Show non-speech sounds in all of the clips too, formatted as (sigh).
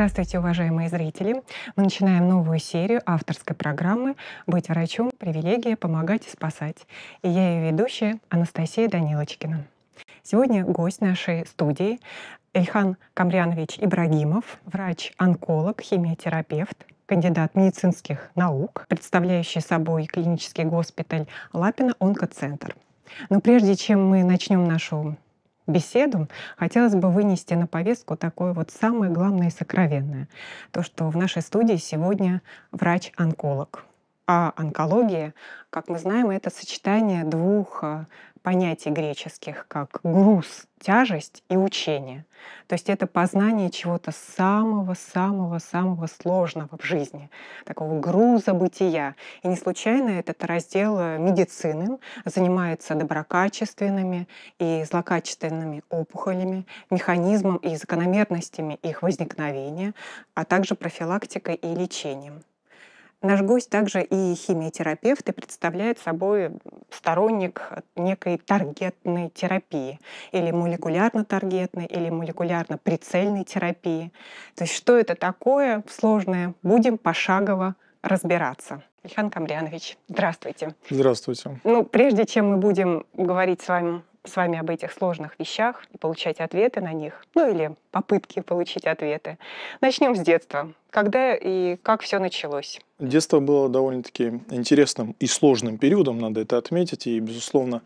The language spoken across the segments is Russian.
Здравствуйте, уважаемые зрители! Мы начинаем новую серию авторской программы «Быть врачом. Привилегия. Помогать и спасать». И я ее ведущая Анастасия Данилочкина. Сегодня гость нашей студии Эльхан Камрянович Ибрагимов, врач-онколог, химиотерапевт, кандидат медицинских наук, представляющий собой клинический госпиталь Лапина Онкоцентр. Но прежде чем мы начнем нашу беседу, хотелось бы вынести на повестку такое вот самое главное и сокровенное. То, что в нашей студии сегодня врач-онколог. А онкология, как мы знаем, это сочетание двух а, понятий греческих, как груз, тяжесть и учение. То есть это познание чего-то самого-самого-самого сложного в жизни, такого груза бытия. И не случайно этот раздел э, медицины занимается доброкачественными и злокачественными опухолями, механизмом и закономерностями их возникновения, а также профилактикой и лечением. Наш гость также и химиотерапевт и представляет собой сторонник некой таргетной терапии или молекулярно-таргетной, или молекулярно-прицельной терапии. То есть что это такое сложное, будем пошагово разбираться. Ильхан Камрианович, здравствуйте. Здравствуйте. Ну, прежде чем мы будем говорить с вами с вами об этих сложных вещах и получать ответы на них, ну или попытки получить ответы. Начнем с детства. Когда и как все началось? Детство было довольно-таки интересным и сложным периодом, надо это отметить. И, безусловно,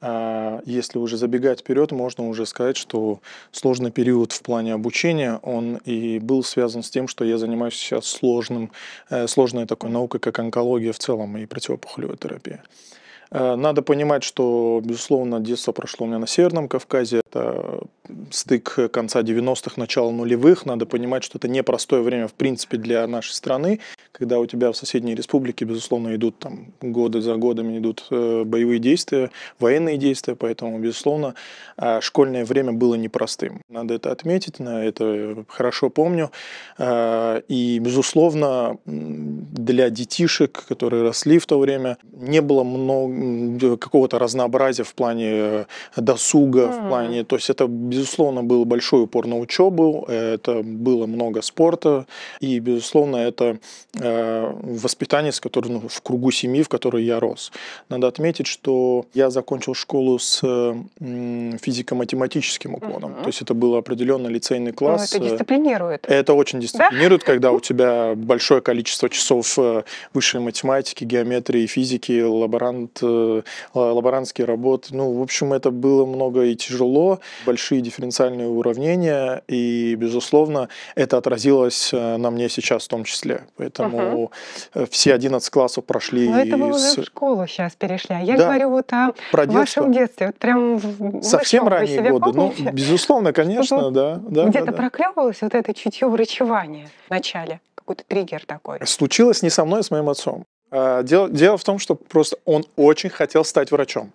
а, если уже забегать вперед, можно уже сказать, что сложный период в плане обучения, он и был связан с тем, что я занимаюсь сейчас сложным, э, сложной такой наукой, как онкология в целом и противопухолевая терапия. Э, надо понимать, что, безусловно, детство прошло у меня на Северном Кавказе это стык конца 90-х, начала нулевых. Надо понимать, что это непростое время, в принципе, для нашей страны, когда у тебя в соседней республике, безусловно, идут там годы за годами идут э, боевые действия, военные действия, поэтому, безусловно, а школьное время было непростым. Надо это отметить, на это хорошо помню. А, и, безусловно, для детишек, которые росли в то время, не было много какого-то разнообразия в плане э, досуга, mm-hmm. в плане плане, то есть это, безусловно, был большой упор на учебу, это было много спорта, и, безусловно, это э, воспитание, с которым, ну, в кругу семьи, в которой я рос. Надо отметить, что я закончил школу с физико-математическим уклоном, угу. то есть это был определенно лицейный ну, класс. Ну, это э, дисциплинирует. Это очень дисциплинирует, да? когда у (laughs) тебя большое количество часов э, высшей математики, геометрии, физики, лаборант, лаборантские работы. Ну, в общем, это было много и тяжело, большие дифференциальные уравнения, и, безусловно, это отразилось э, на мне сейчас в том числе. Поэтому угу. все 11 классов прошли. Но ну, это вы с... уже в школу сейчас перешли. А я да. говорю вот о Про вашем детстве. Вот прям Совсем ранние годы. Ну, помните? Ну, безусловно, конечно, да. да Где-то да, да. проклевывалось вот это чутье врачевания в начале, какой-то триггер такой. Случилось не со мной, а с моим отцом. А, дело, дело в том, что просто он очень хотел стать врачом.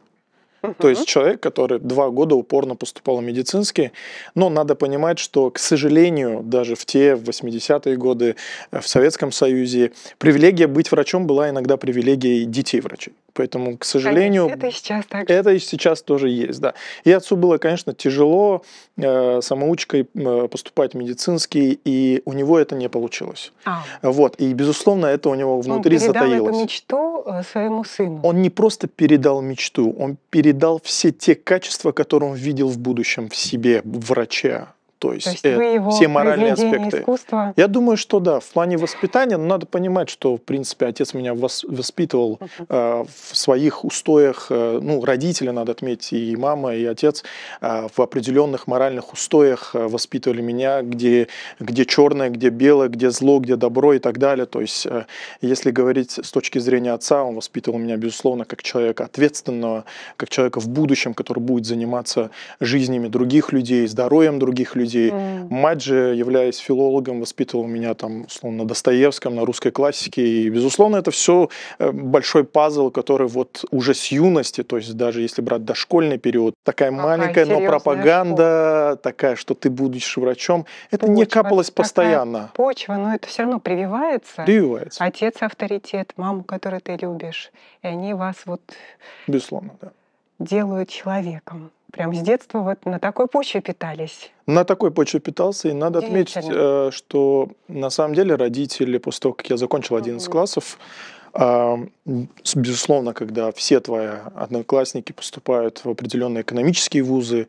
То есть человек, который два года упорно поступал в медицинский, но надо понимать, что, к сожалению, даже в те 80-е годы э, в Советском Союзе привилегия быть врачом была иногда привилегией детей врачей. Поэтому, к сожалению, это и сейчас так. Это и сейчас тоже есть, да. И отцу было, конечно, тяжело э, самоучкой э, поступать в медицинский, и у него это не получилось. А. Вот. И, безусловно, это у него внутри он передал затаилось. эту мечту э, своему сыну. Он не просто передал мечту, он передал все те качества, которые он видел в будущем в себе, в врача, то есть, То есть э, его все моральные аспекты. Искусства... Я думаю, что да, в плане воспитания, но надо понимать, что, в принципе, отец меня воспитывал э, в своих устоях, э, ну, родители, надо отметить, и мама, и отец э, в определенных моральных устоях э, воспитывали меня, где, где черное, где белое, где зло, где добро и так далее. То есть, э, если говорить с точки зрения отца, он воспитывал меня, безусловно, как человека ответственного, как человека в будущем, который будет заниматься жизнями других людей, здоровьем других людей, людей. Mm. Мать же, являясь филологом, воспитывала меня там, условно, на Достоевском, на русской классике. И, безусловно, это все э, большой пазл, который вот уже с юности, то есть даже если брать дошкольный период, такая ну, маленькая, но пропаганда школа. такая, что ты будешь врачом, это почва, не капалось постоянно. Почва, но это все равно прививается. Прививается. Отец авторитет, маму, которую ты любишь, и они вас вот... Безусловно, да делают человеком прям с детства вот на такой почве питались. На такой почве питался, и надо отметить, э, что на самом деле родители, после того, как я закончил 11 классов, Безусловно, когда все твои одноклассники поступают в определенные экономические вузы,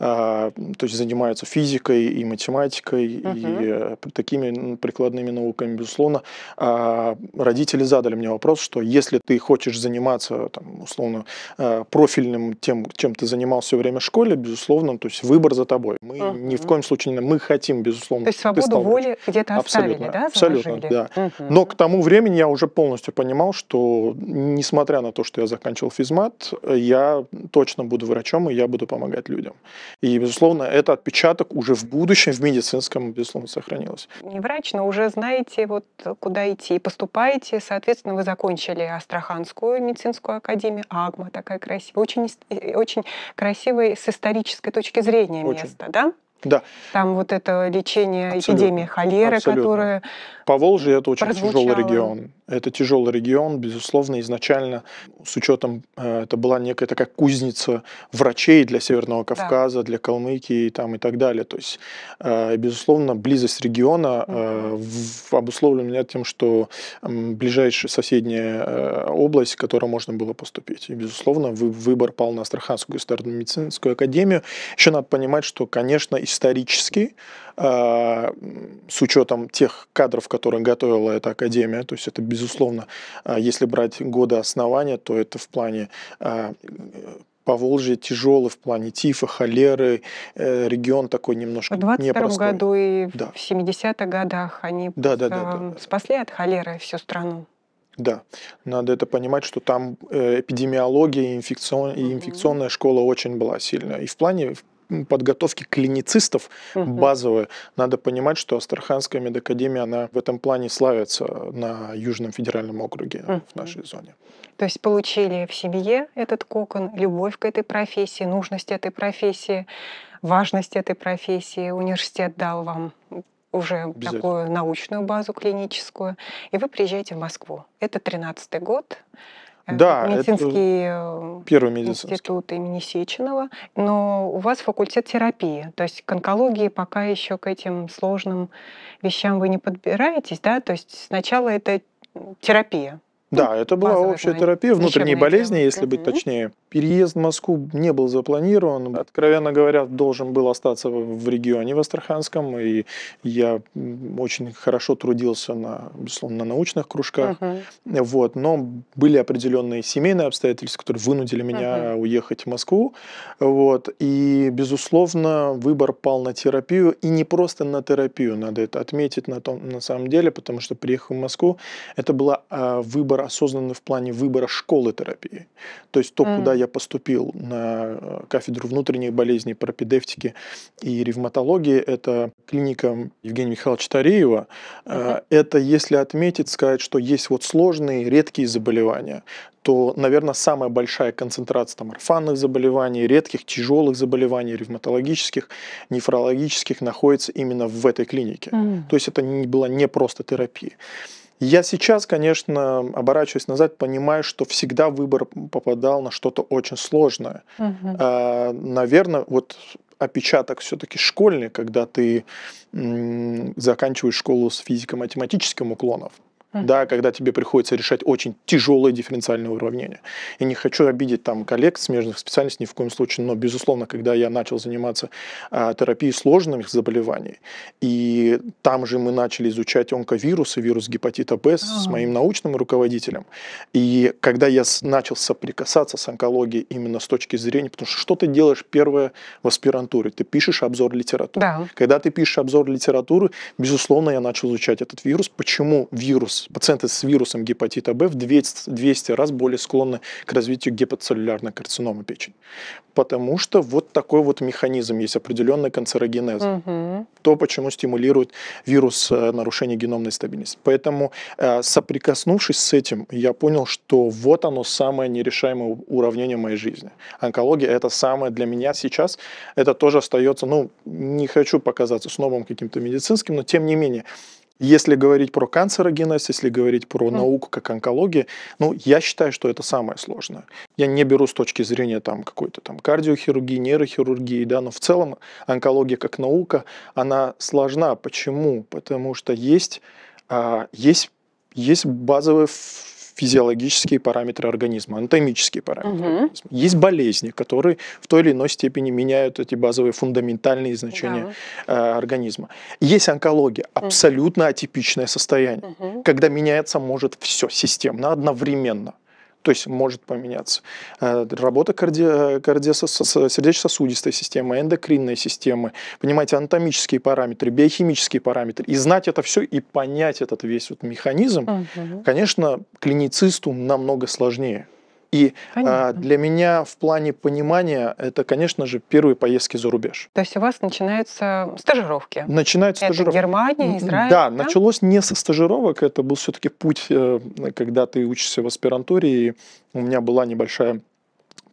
а, то есть занимаются физикой и математикой, Uh-huh. и э, такими прикладными науками, безусловно, а, родители задали мне вопрос, что если ты хочешь заниматься, там, условно, а, профильным тем, чем ты занимался все время в школе, безусловно, то есть выбор за тобой. Мы Uh-huh. ни в коем случае, мы хотим, безусловно, То есть свободу воли где-то оставили, абсолютно, да? Заложили? Абсолютно, да. Uh-huh. Но к тому времени я уже полностью понял понимал, что несмотря на то, что я заканчивал физмат, я точно буду врачом, и я буду помогать людям. И, безусловно, этот отпечаток уже в будущем, в медицинском, безусловно, сохранилось. Не врач, но уже знаете, вот куда идти и поступаете. Соответственно, вы закончили Астраханскую медицинскую академию, АГМА такая красивая, очень, э, очень красивое с исторической точки зрения очень. место, да? Да. Там вот это лечение Абсолютно. эпидемии холеры, Абсолютно. которая Поволжье – это очень прозвучало. тяжелый регион. Это тяжелый регион, безусловно, изначально с учетом, э, это была некая такая кузница врачей для Северного Кавказа, да. для Калмыкии там, и так далее. То есть, э, безусловно, близость региона угу. обусловлена тем, что ближайшая соседняя область, в которую можно было поступить. И, безусловно, выбор пал на Астраханскую государственную медицинскую академию. Еще надо понимать, что, конечно, исторически, а, с учетом тех кадров, которые готовила эта академия. То есть это, безусловно, а, если брать годы основания, то это в плане а, Поволжье тяжелый в плане тифа, холеры, э, регион такой немножко В 22 непростой. году и да. в 70-х годах они да, да, да, да, спасли от холеры всю страну. Да, надо это понимать, что там э, эпидемиология и, инфекцион... mm-hmm. и инфекционная школа очень была сильная. И в плане подготовки клиницистов угу. базовые. Надо понимать, что Астраханская медакадемия, она в этом плане славится на Южном федеральном округе в нашей зоне. То есть получили в семье этот кокон, любовь к этой профессии, нужность этой профессии, важность этой профессии. Университет дал вам уже такую научную базу клиническую, и вы приезжаете в Москву. Это 13-й год. Э, да, медицинский э, первый медицинский. институт имени Сеченова, но у вас факультет терапии, то есть к онкологии пока еще к этим сложным вещам вы не подбираетесь, да, то есть сначала это терапия. Да, ну, это была общая помощь. терапия внутренней болезни, тема. если быть точнее. Переезд в Москву не был запланирован. Откровенно говоря, должен был остаться в регионе в Астраханском. И я очень хорошо трудился на, безусловно, на научных кружках. uh Вот. Но были определенные семейные обстоятельства, которые вынудили меня uh уехать в Москву. Вот. И, безусловно, выбор пал на терапию. И не просто на терапию, надо это отметить на, том, на самом деле, потому что, приехал в Москву, это была э, выбор выбор осознанный в плане выбора школы терапии. То есть то, mm. куда я поступил на э, кафедру внутренней болезни, пропедевтики и ревматологии, это клиника Евгения Михайловича Тареева. Mm-hmm. Это, если отметить, сказать, что есть вот сложные, редкие заболевания то, наверное, самая большая концентрация там, орфанных заболеваний, редких, тяжелых заболеваний, ревматологических, нефрологических находится именно в этой клинике. Mm. То есть это не, была не просто терапия. Я сейчас, конечно, оборачиваясь назад, понимаю, что всегда выбор попадал на что-то очень сложное. Угу. А, наверное, вот опечаток все-таки школьный, когда ты заканчиваешь школу с физико-математическим уклоном да, когда тебе приходится решать очень тяжелые дифференциальные уравнения. И не хочу обидеть там коллег смежных специальностей ни в коем случае, но, безусловно, когда я начал заниматься а, терапией сложных заболеваний, и там же мы начали изучать онковирусы, вирус гепатита Б mm-hmm. с а. моим научным руководителем, и когда я начал соприкасаться с онкологией именно с точки зрения, потому что что ты делаешь первое в аспирантуре? Ты пишешь обзор литературы. Да. Когда ты пишешь обзор литературы, безусловно, я начал изучать этот вирус, почему вирус пациенты с вирусом гепатита В в 200, 200 раз более склонны к развитию гепатоцеллюлярной карциномы печени. Потому что вот такой вот механизм есть определенный канцерогенез. Угу. То, почему стимулирует вирус э, нарушение геномной стабильности. Поэтому, э, соприкоснувшись с этим, я понял, что вот оно самое нерешаемое уравнение моей жизни. Онкология – это самое для меня сейчас, это тоже остается, ну, не хочу показаться с новым каким-то медицинским, но тем не менее, если говорить про канцерогенез, если говорить про mm. науку как онкология, ну, я считаю, что это самое сложное. Я не беру с точки зрения там какой-то там кардиохирургии, нейрохирургии, да, но в целом онкология как наука, она сложна. Почему? Потому что есть, а, есть, есть базовые физиологические параметры организма, анатомические параметры. Угу. Организма. Есть болезни, которые в той или иной степени меняют эти базовые фундаментальные значения да. Э, организма. Есть онкология, абсолютно угу. атипичное состояние, угу. когда меняется может все системно, одновременно. То есть может поменяться э, работа карди... Э, карди... сердечно-сосудистой системы, эндокринной системы, понимаете, анатомические параметры, биохимические параметры. И знать это все и понять этот весь вот механизм, угу. конечно, клиницисту намного сложнее. И а, для меня в плане понимания это, конечно же, первые поездки за рубеж. То есть у вас начинаются стажировки? Начинаются это стажировки. Германия, м-м, Израиль? Да, да, началось не со стажировок, это был все-таки путь, э, когда ты учишься в аспирантуре, и у меня была небольшая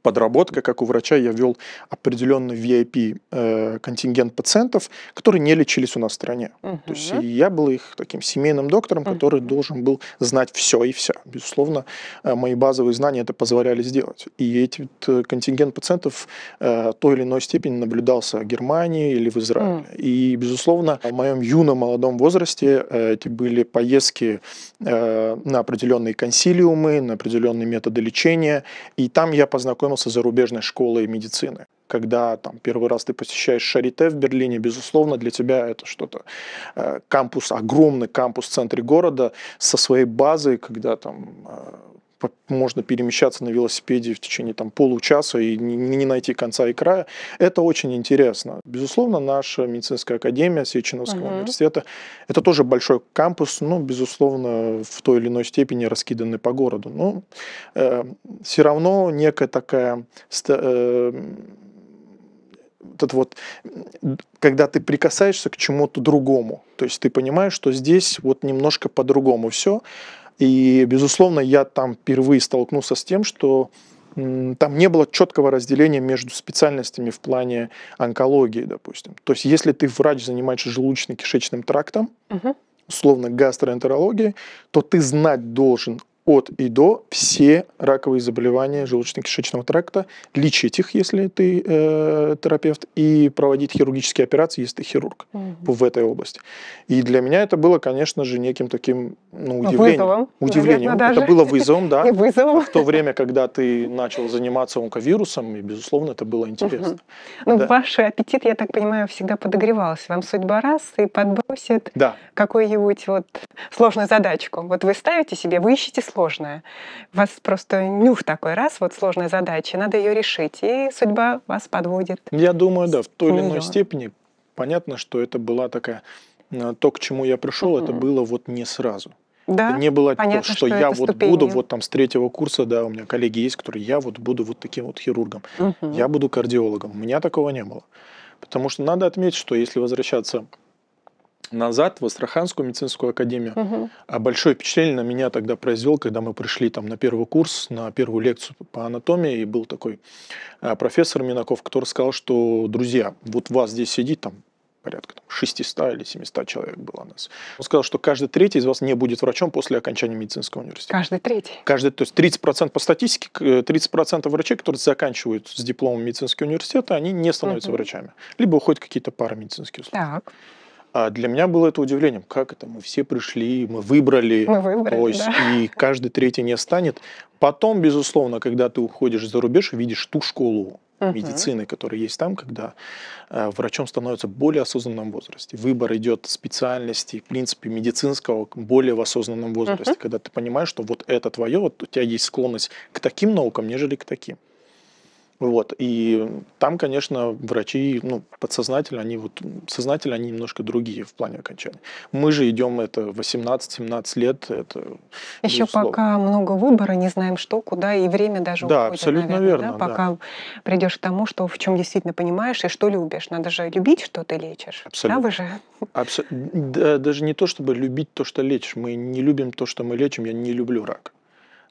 подработка, как у врача я вел определенный VIP-контингент э, пациентов, которые не лечились у нас в стране. Угу. То есть я был их таким семейным доктором, который угу. должен был знать все и вся. Безусловно, э, мои базовые знания это позволяли сделать. И этот э, контингент пациентов той или иной степени наблюдался в Германии или в Израиле. Угу. И, безусловно, в моем юном молодом возрасте эти были поездки на определенные консилиумы, на определенные методы лечения. И там я познакомился знакомился зарубежной школы и медицины. Когда там первый раз ты посещаешь Шарите в Берлине, безусловно, для тебя это что-то. Э, кампус, огромный кампус в центре города со своей базой, когда там э, можно перемещаться на велосипеде в течение там, получаса и не найти конца и края. Это очень интересно. Безусловно, наша медицинская академия Сеченовского угу. университета, это тоже большой кампус, но, безусловно, в той или иной степени раскиданный по городу. Но ну, э, все равно некая такая... Э, вот вот, когда ты прикасаешься к чему-то другому, то есть ты понимаешь, что здесь вот немножко по-другому все, и, безусловно, я там впервые столкнулся с тем, что там не было четкого разделения между специальностями в плане онкологии, допустим. То есть, если ты врач, занимаешься желудочно-кишечным трактом, условно гастроэнтерологией, то ты знать должен от и до все раковые заболевания желудочно-кишечного тракта, лечить их, если ты э, терапевт, и проводить хирургические операции, если ты хирург угу. в этой области. И для меня это было, конечно же, неким таким ну, а удивлением. Вызовом, удивлением. Наверное, это было вызовом, да. (laughs) вызовом. В то время, когда ты начал заниматься онковирусом, и, безусловно, это было интересно. Угу. Ну, да. ваш аппетит, я так понимаю, всегда подогревался. Вам судьба раз и подбросит да. какую-нибудь вот сложную задачку. Вот вы ставите себе, вы ищете сложную сложная. У вас просто нюх такой раз, вот сложная задача, надо ее решить, и судьба вас подводит. Я думаю, да, в той или иной степени понятно, что это была такая... Э, то, к чему я пришел, это было вот не сразу. Да, не было понятно, то, что, что я вот ступени. буду вот там с третьего курса, да, у меня коллеги есть, которые я вот буду вот таким вот хирургом, угу. я буду кардиологом. У меня такого не было. Потому что надо отметить, что если возвращаться назад в Астраханскую медицинскую академию. Угу. А большое впечатление на меня тогда произвел, когда мы пришли там на первый курс, на первую лекцию по анатомии, и был такой а, профессор Минаков, который сказал, что, друзья, вот вас здесь сидит там порядка там, 600 или 700 человек было у нас. Он сказал, что каждый третий из вас не будет врачом после окончания медицинского университета. Каждый третий? Каждый, то есть 30% по статистике, 30% э, врачей, которые заканчивают с дипломом медицинского университета, они не становятся угу. врачами. Либо уходят какие-то парамедицинские услуги. Так. А для меня было это удивлением. Как это? Мы все пришли, мы выбрали. Мы выбрали, ось, да. И каждый третий не станет. Потом, безусловно, когда ты уходишь за рубеж, видишь ту школу угу. медицины, которая есть там, когда э, врачом становится более осознанном возрасте. Выбор идет специальности, в принципе, медицинского более в осознанном возрасте, угу. когда ты понимаешь, что вот это твое, вот у тебя есть склонность к таким наукам, нежели к таким. Вот, и там, конечно, врачи, ну, подсознательно, они вот, сознательно они немножко другие в плане окончания. Мы же идем, это 18-17 лет, это Еще пока много выбора, не знаем что, куда, и время даже да, уходит, абсолютно наверное, верно, да? Пока да. придешь к тому, что в чем действительно понимаешь и что любишь. Надо же любить, что ты лечишь. Абсолютно. Да, вы же? Абсо... Да, даже не то, чтобы любить то, что лечишь. Мы не любим то, что мы лечим. Я не люблю рак.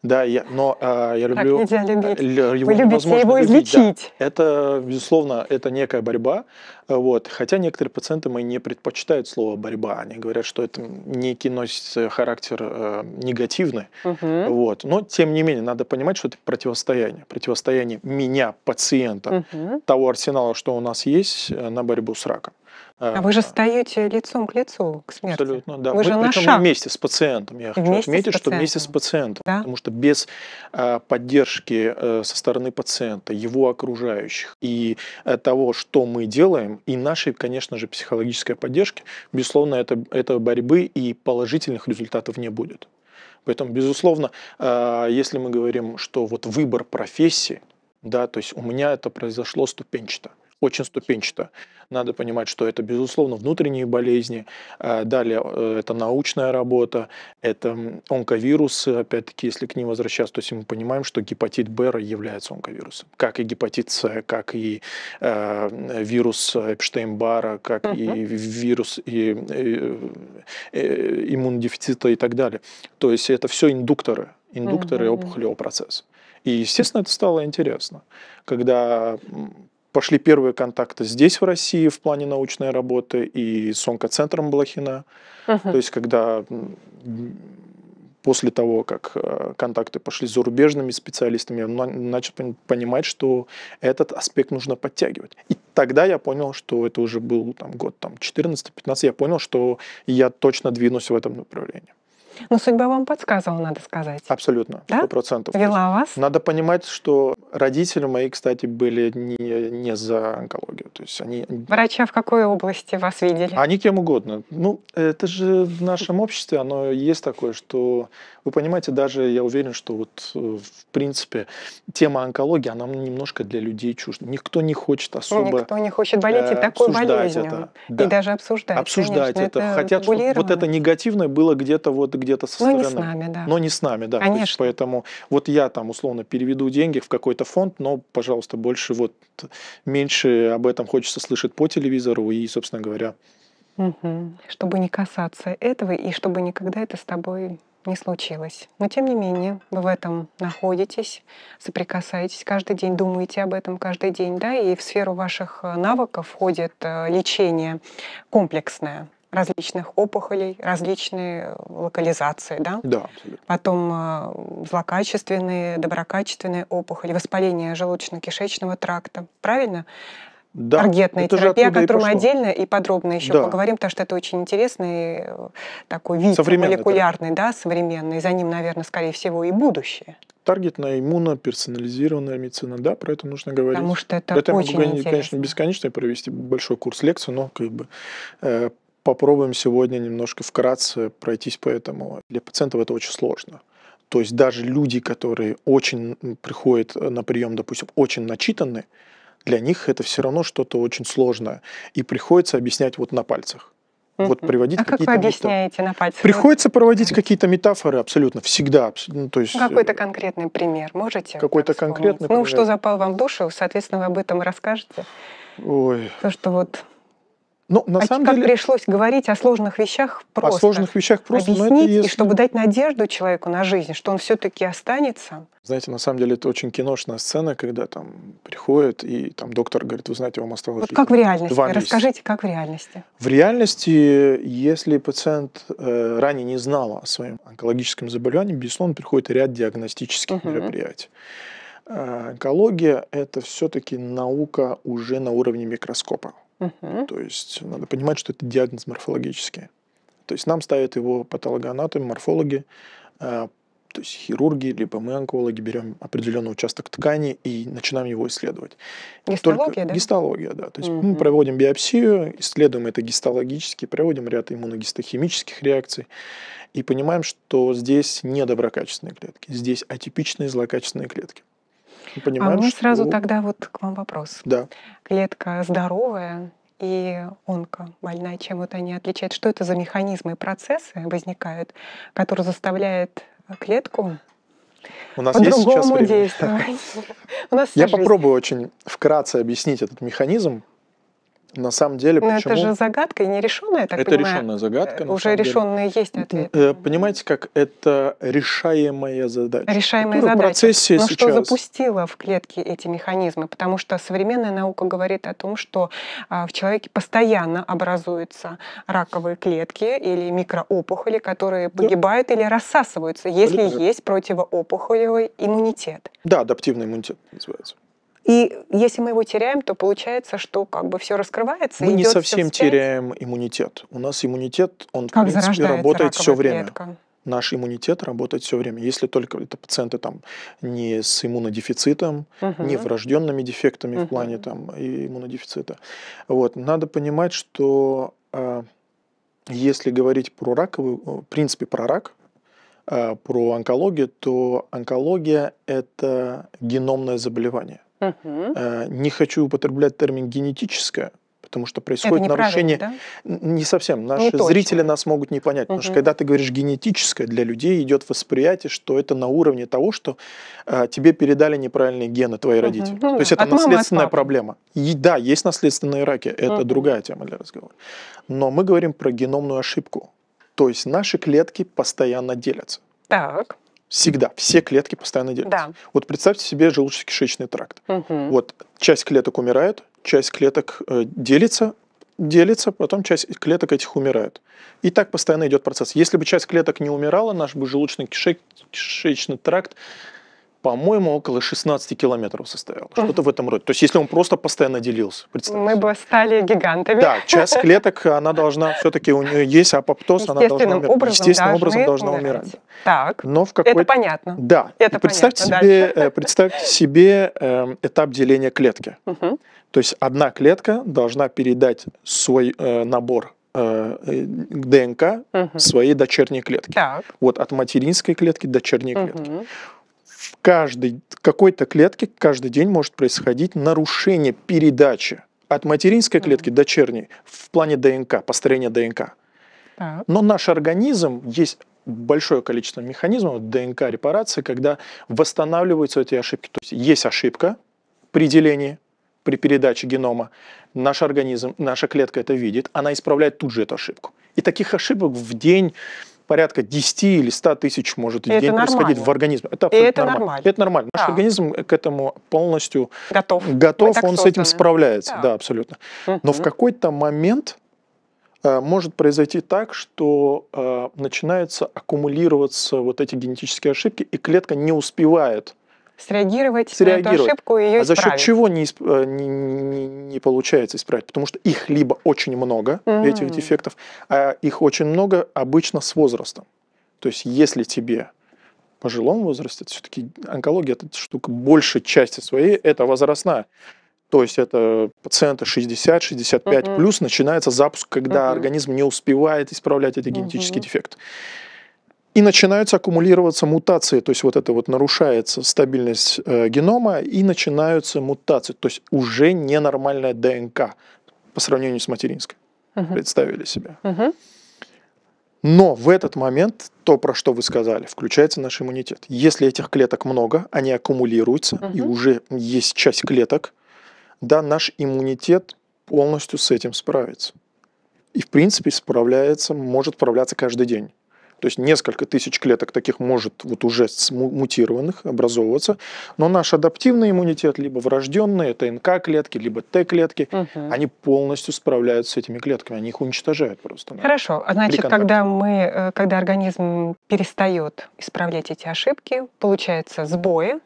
Да, я, но а, э, я люблю... Как нельзя любить. Его Вы любите его излечить. Да. Это, безусловно, это некая борьба. Э, вот. Хотя некоторые пациенты мои не предпочитают слово «борьба». Они говорят, что это некий носит э, характер э, негативный. Угу. Вот. Но, тем не менее, надо понимать, что это противостояние. Противостояние меня, пациента, угу. того арсенала, что у нас есть, э, на борьбу с раком. А, а вы же встаете а. лицом к лицу к смерти. Абсолютно, да. Вы Мы, же на шаг. вместе с пациентом. Я хочу вместе отметить, что вместе с пациентом. Да? Потому что без э, поддержки э, со стороны пациента, его окружающих и э, того, что мы делаем, и нашей, конечно же, психологической поддержки, безусловно, это, это борьбы и положительных результатов не будет. Поэтому, безусловно, э, если мы говорим, что вот выбор профессии, да, то есть у меня это произошло ступенчато – очень ступенчато. Надо понимать, что это, безусловно, внутренние болезни, э, далее э, это научная работа, это онковирусы, опять-таки, если к ним возвращаться, то есть мы понимаем, что гепатит Б является онковирусом, как и гепатит С, как и э, вирус Эпштейн-Бара, как угу. и вирус и, и, э, и, иммунодефицита и так далее. То есть это все индукторы, индукторы угу. опухолевого процесса. И, естественно, это стало интересно, когда пошли первые контакты здесь, в России, в плане научной работы, и с онкоцентром Блохина. Uh-huh. То есть, когда после того, как э, контакты пошли с зарубежными специалистами, я начал понимать, что этот аспект нужно подтягивать. И тогда я понял, что это уже был там, год там, 14-15, я понял, что я точно двинусь в этом направлении. Но ну, судьба вам подсказывала, надо сказать. Абсолютно, сто процентов. Вела вас? Надо понимать, что родители мои, кстати, были не, не за онкологию. То есть они... Врача в какой области вас видели? Они кем угодно. Ну, это же в нашем обществе, оно есть такое, что вы понимаете, даже я уверен, что вот э, в принципе тема онкологии, она немножко для людей чужда. Никто не хочет особо... Никто не хочет болеть и э, такой болезнью. Это. Да. И даже обсуждать. Обсуждать конечно, это. это. Хотят, чтобы вот это негативное было где-то вот где-то со стороны. Но не с нами, да. Но не с нами, да. Конечно. Есть, поэтому вот я там условно переведу деньги в какой-то фонд, но, пожалуйста, больше вот меньше об этом хочется слышать по телевизору и, собственно говоря, Угу. Чтобы не касаться этого и чтобы никогда это с тобой не случилось. Но тем не менее, вы в этом находитесь, соприкасаетесь каждый день, думаете об этом каждый день, да, и в сферу ваших э, навыков входит э, лечение комплексное различных опухолей, различные э, локализации, да? Да, абсолютно. Потом злокачественные, доброкачественные опухоли, воспаление желудочно-кишечного тракта, правильно? Да, Таргетная терапия, о которой мы отдельно и подробно еще да. поговорим, потому что это очень интересный э, такой вид молекулярный, да, да современный. За ним, наверное, скорее всего, и будущее. Таргетная, иммуноперсонализированная медицина, да, про это нужно говорить. Потому что это, это очень могу, интересно. конечно, бесконечно провести большой курс лекции, но как бы э, попробуем сегодня немножко вкратце пройтись по этому. Для пациентов это очень сложно. То есть даже люди, которые очень приходят на прием, допустим, очень начитанные, для них это все равно что-то очень сложное. И приходится объяснять вот на пальцах. Вот приводить а какие-то как вы объясняете метафоры. на пальцах? Приходится проводить какие-то метафоры абсолютно, всегда. Ну, то есть, какой-то э, конкретный пример можете? Какой-то конкретный ну, пример. Ну, что запал вам в душу, соответственно, вы об этом расскажете. Ой. То, что вот ну, на а самом как деле, пришлось говорить о сложных вещах просто. О сложных вещах просто. Ну, Объяснить, но это, если... и чтобы ну. дать надежду человеку на жизнь, что он все-таки останется. Знаете, на самом деле это очень киношная сцена, когда там приходит и там доктор говорит, вы знаете, вам осталось вот как в реальности? Два Расскажите, как в реальности? В реальности, если пациент э, ранее не знал о своем онкологическом заболевании, безусловно, приходит ряд диагностических угу. мероприятий. Э, онкология – это все-таки наука уже на уровне микроскопа. Угу. То есть надо понимать, что это диагноз морфологический. То есть нам ставят его патологоанатомы, морфологи, э, то есть хирурги, либо мы, онкологи, берем определенный участок ткани и начинаем его исследовать. Гистология, Только... да? Гистология, да. То есть угу. мы проводим биопсию, исследуем это гистологически, проводим ряд иммуногистохимических реакций и понимаем, что здесь не доброкачественные клетки, здесь атипичные злокачественные клетки. А понимаем, а мы что... сразу тогда вот к вам вопрос. Да. Клетка здоровая и онко больная, чем вот они отличают? Что это за механизмы и процессы возникают, которые заставляют клетку у нас есть сейчас время? (laughs) У нас Я попробую очень вкратце объяснить этот механизм, на самом деле, Но почему... это же загадка и нерешенная, так это понимаю. Это решенная загадка. Э, уже решенная есть ответ. Э, понимаете, как это решаемая задача. Решаемая задача. Процессе Но сейчас... что запустило в клетке эти механизмы? Потому что современная наука говорит о том, что а, в человеке постоянно образуются раковые клетки или микроопухоли, которые погибают да. или рассасываются, если да. есть противоопухолевый иммунитет. Да, адаптивный иммунитет называется. И если мы его теряем, то получается, что как бы все раскрывается. Мы не совсем теряем иммунитет. У нас иммунитет, он как в принципе работает все время. Клетка? наш иммунитет работает все время. Если только это пациенты там не с иммунодефицитом, угу. не врожденными дефектами угу. в плане там иммунодефицита. Вот. Надо понимать, что а, если говорить про раковую, э, в принципе про рак, а, про онкологию, то онкология – это геномное заболевание. Угу. Не хочу употреблять термин генетическое, потому что происходит нарушение. Да? Не совсем. Ну, наши не точно. зрители нас могут не понять, угу. потому что когда ты говоришь генетическое, для людей идет восприятие, что это на уровне того, что а, тебе передали неправильные гены твои родители. Ну, То есть это наследственная проблема. И да, есть наследственные раки, это угу. другая тема для разговора. Но мы говорим про геномную ошибку. То есть наши клетки постоянно делятся. Так. Всегда. Все клетки постоянно делятся. Да. Вот представьте себе желудочно-кишечный тракт. Угу. Вот часть клеток умирает, часть клеток э, делится, делится, потом часть клеток этих умирает. И так постоянно идет процесс. Если бы часть клеток не умирала, наш бы желудочно-кишечный тракт по-моему, около 16 километров составил. Что-то в этом роде. То есть, если он просто постоянно делился, представьте. Мы бы стали гигантами. Да, часть клеток, она должна, все-таки у нее есть апоптоз, она должна умирать. Образом Естественным образом должна умирать. умирать. Так, Но в какой это понятно. Да, это представьте, понятно. Себе, э, представьте себе э, этап деления клетки. Угу. То есть, одна клетка должна передать свой э, набор э, э, ДНК угу. своей дочерней клетки. Так. Вот от материнской клетки до дочерней угу. клетки каждой какой-то клетке каждый день может происходить нарушение передачи от материнской клетки mm. дочерней в плане ДНК, построения ДНК. Но наш организм есть большое количество механизмов ДНК-репарации, когда восстанавливаются эти ошибки. То есть есть ошибка при делении, при передаче генома. Наш организм, наша клетка это видит, она исправляет тут же эту ошибку. И таких ошибок в день порядка 10 или 100 тысяч может в это день нормально. происходить в организме. Это И это нормально. нормально. Это нормально. Наш да. организм к этому полностью готов, готов он созданы. с этим справляется. Да, да абсолютно. Угу. Но в какой-то момент э, может произойти так, что э, начинаются аккумулироваться вот эти генетические ошибки, и клетка не успевает среагировать среагировать. на эту ошибку и ее а исправить. за счет чего не, исп... Э, не, не, не получается исправить? Потому что их либо очень много, mm-hmm. этих дефектов, а их очень много обычно с возрастом. То есть если тебе в пожилом возрасте, все-таки онкология, эта штука большей части своей, это возрастная. То есть это пациенты 60-65 mm-hmm. плюс, начинается запуск, когда mm-hmm. организм не успевает исправлять эти генетические mm-hmm. дефекты и начинаются аккумулироваться мутации, то есть вот это вот нарушается стабильность э, генома, и начинаются мутации, то есть уже ненормальная ДНК по сравнению с материнской. Uh -huh. Представили себе. Uh -huh. Но в этот момент то, про что вы сказали, включается наш иммунитет. Если этих клеток много, они аккумулируются, Uh -huh. и уже есть часть клеток, да, наш иммунитет полностью с этим справится. И, в принципе, справляется, может справляться каждый день. То есть несколько тысяч клеток таких может вот уже мутированных образовываться. Но наш адаптивный иммунитет, либо врожденные, это НК-клетки, либо Т-клетки, угу. они полностью справляются с этими клетками, они их уничтожают просто. Хорошо, а значит, когда, мы, э, когда организм перестает исправлять эти ошибки, получается сбои,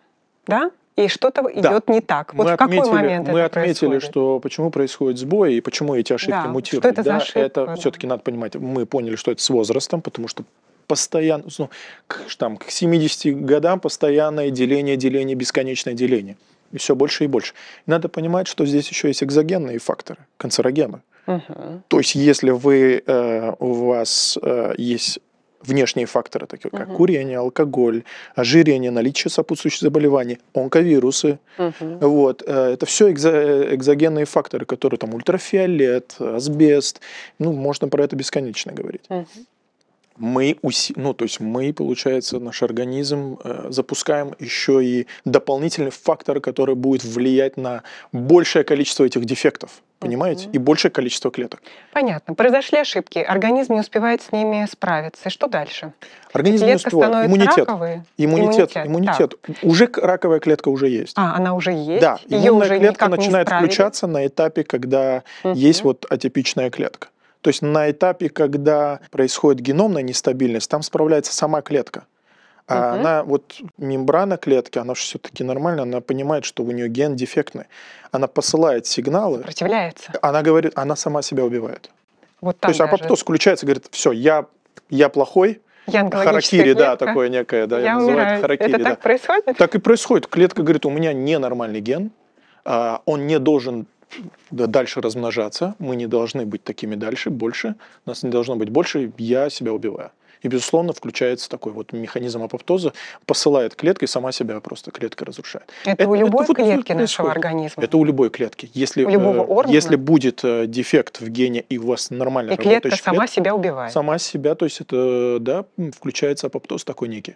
да, и что-то да. идет не так. Вот мы в какой отметили, момент мы это отметили, происходит? что почему происходит сбои и почему эти ошибки да, мутируют. Что это да, за ошибка? Это все-таки надо понимать. Мы поняли, что это с возрастом, потому что постоянно, ну, к, там, к 70 годам постоянное деление, деление, бесконечное деление. И все больше и больше. И надо понимать, что здесь еще есть экзогенные факторы, канцерогены. Угу. То есть, если вы, э, у вас э, есть внешние факторы, такие как угу. курение, алкоголь, ожирение, наличие сопутствующих заболеваний, онковирусы. Угу. Вот, э, это все экзо экзогенные факторы, которые там ультрафиолет, асбест. Ну, можно про это бесконечно говорить. Угу мы, ну, то есть мы, получается, наш организм э, запускаем еще и дополнительный фактор, который будет влиять на большее количество этих дефектов, понимаете, угу. и большее количество клеток. Понятно. Произошли ошибки, организм не успевает с ними справиться. Что дальше? Организм Клетка не успевает. Иммунитет. Раковые? Иммунитет. Иммунитет. Иммунитет. Так. Уже раковая клетка уже есть. А, она уже есть? Да. Иммунная уже клетка начинает включаться на этапе, когда угу. есть вот атипичная клетка. То есть на этапе, когда происходит геномная нестабильность, там справляется сама клетка. А угу. она, вот мембрана клетки, она все-таки нормально, она понимает, что у нее ген дефектный. Она посылает сигналы. Противляется. Она говорит, она сама себя убивает. Вот То есть даже. апоптоз включается, говорит, все, я, я плохой, Харакири, клетка. да, такое некое, да, я называют харакири. Это так да. происходит? Так и происходит. Клетка говорит, у меня ненормальный ген, а, он не должен дальше размножаться, мы не должны быть такими дальше, больше, нас не должно быть больше, я себя убиваю. И, безусловно, включается такой вот механизм апоптоза, посылает клетки, сама себя просто клетка разрушает. Это, это у любой это клетки вот нашего организма? Это у любой клетки. Если, у э, любого органа? Если будет э, дефект в гене, и у вас нормально и клетка сама клетка, себя убивает? Сама себя, то есть это, да, включается апоптоз такой некий.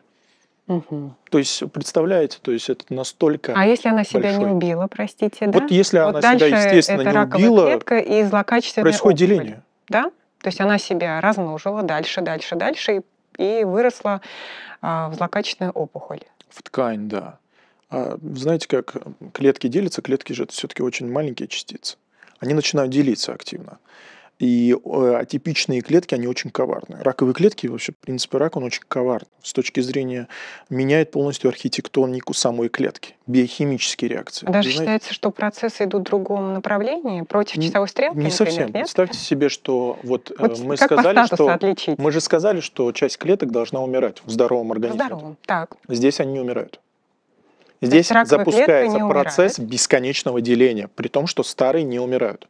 Угу. То есть, представляете, то есть это настолько. А если она себя большой. не убила, простите, да? Вот если вот она себя, естественно, это не убила, клетка и злокачественная происходит опухоль, деление. Да? То есть она себя размножила дальше, дальше, дальше и, и выросла а, в злокачественную опухоль. В ткань, да. А, знаете, как клетки делятся? Клетки же это все-таки очень маленькие частицы. Они начинают делиться активно. И э, атипичные клетки, они очень коварны. Раковые клетки, вообще, в принципе, рак, он очень коварный. С точки зрения, меняет полностью архитектонику самой клетки, биохимические реакции. Даже Вы, знаете, считается, что процессы идут в другом направлении, против часовой стрелки, Не например, совсем. Нет? Представьте себе, что вот, э, вот мы сказали, что... Отличить? Мы же сказали, что часть клеток должна умирать в здоровом организме. В здоровом, так. Здесь они не умирают. Здесь запускается процесс бесконечного деления, при том, что старые не умирают.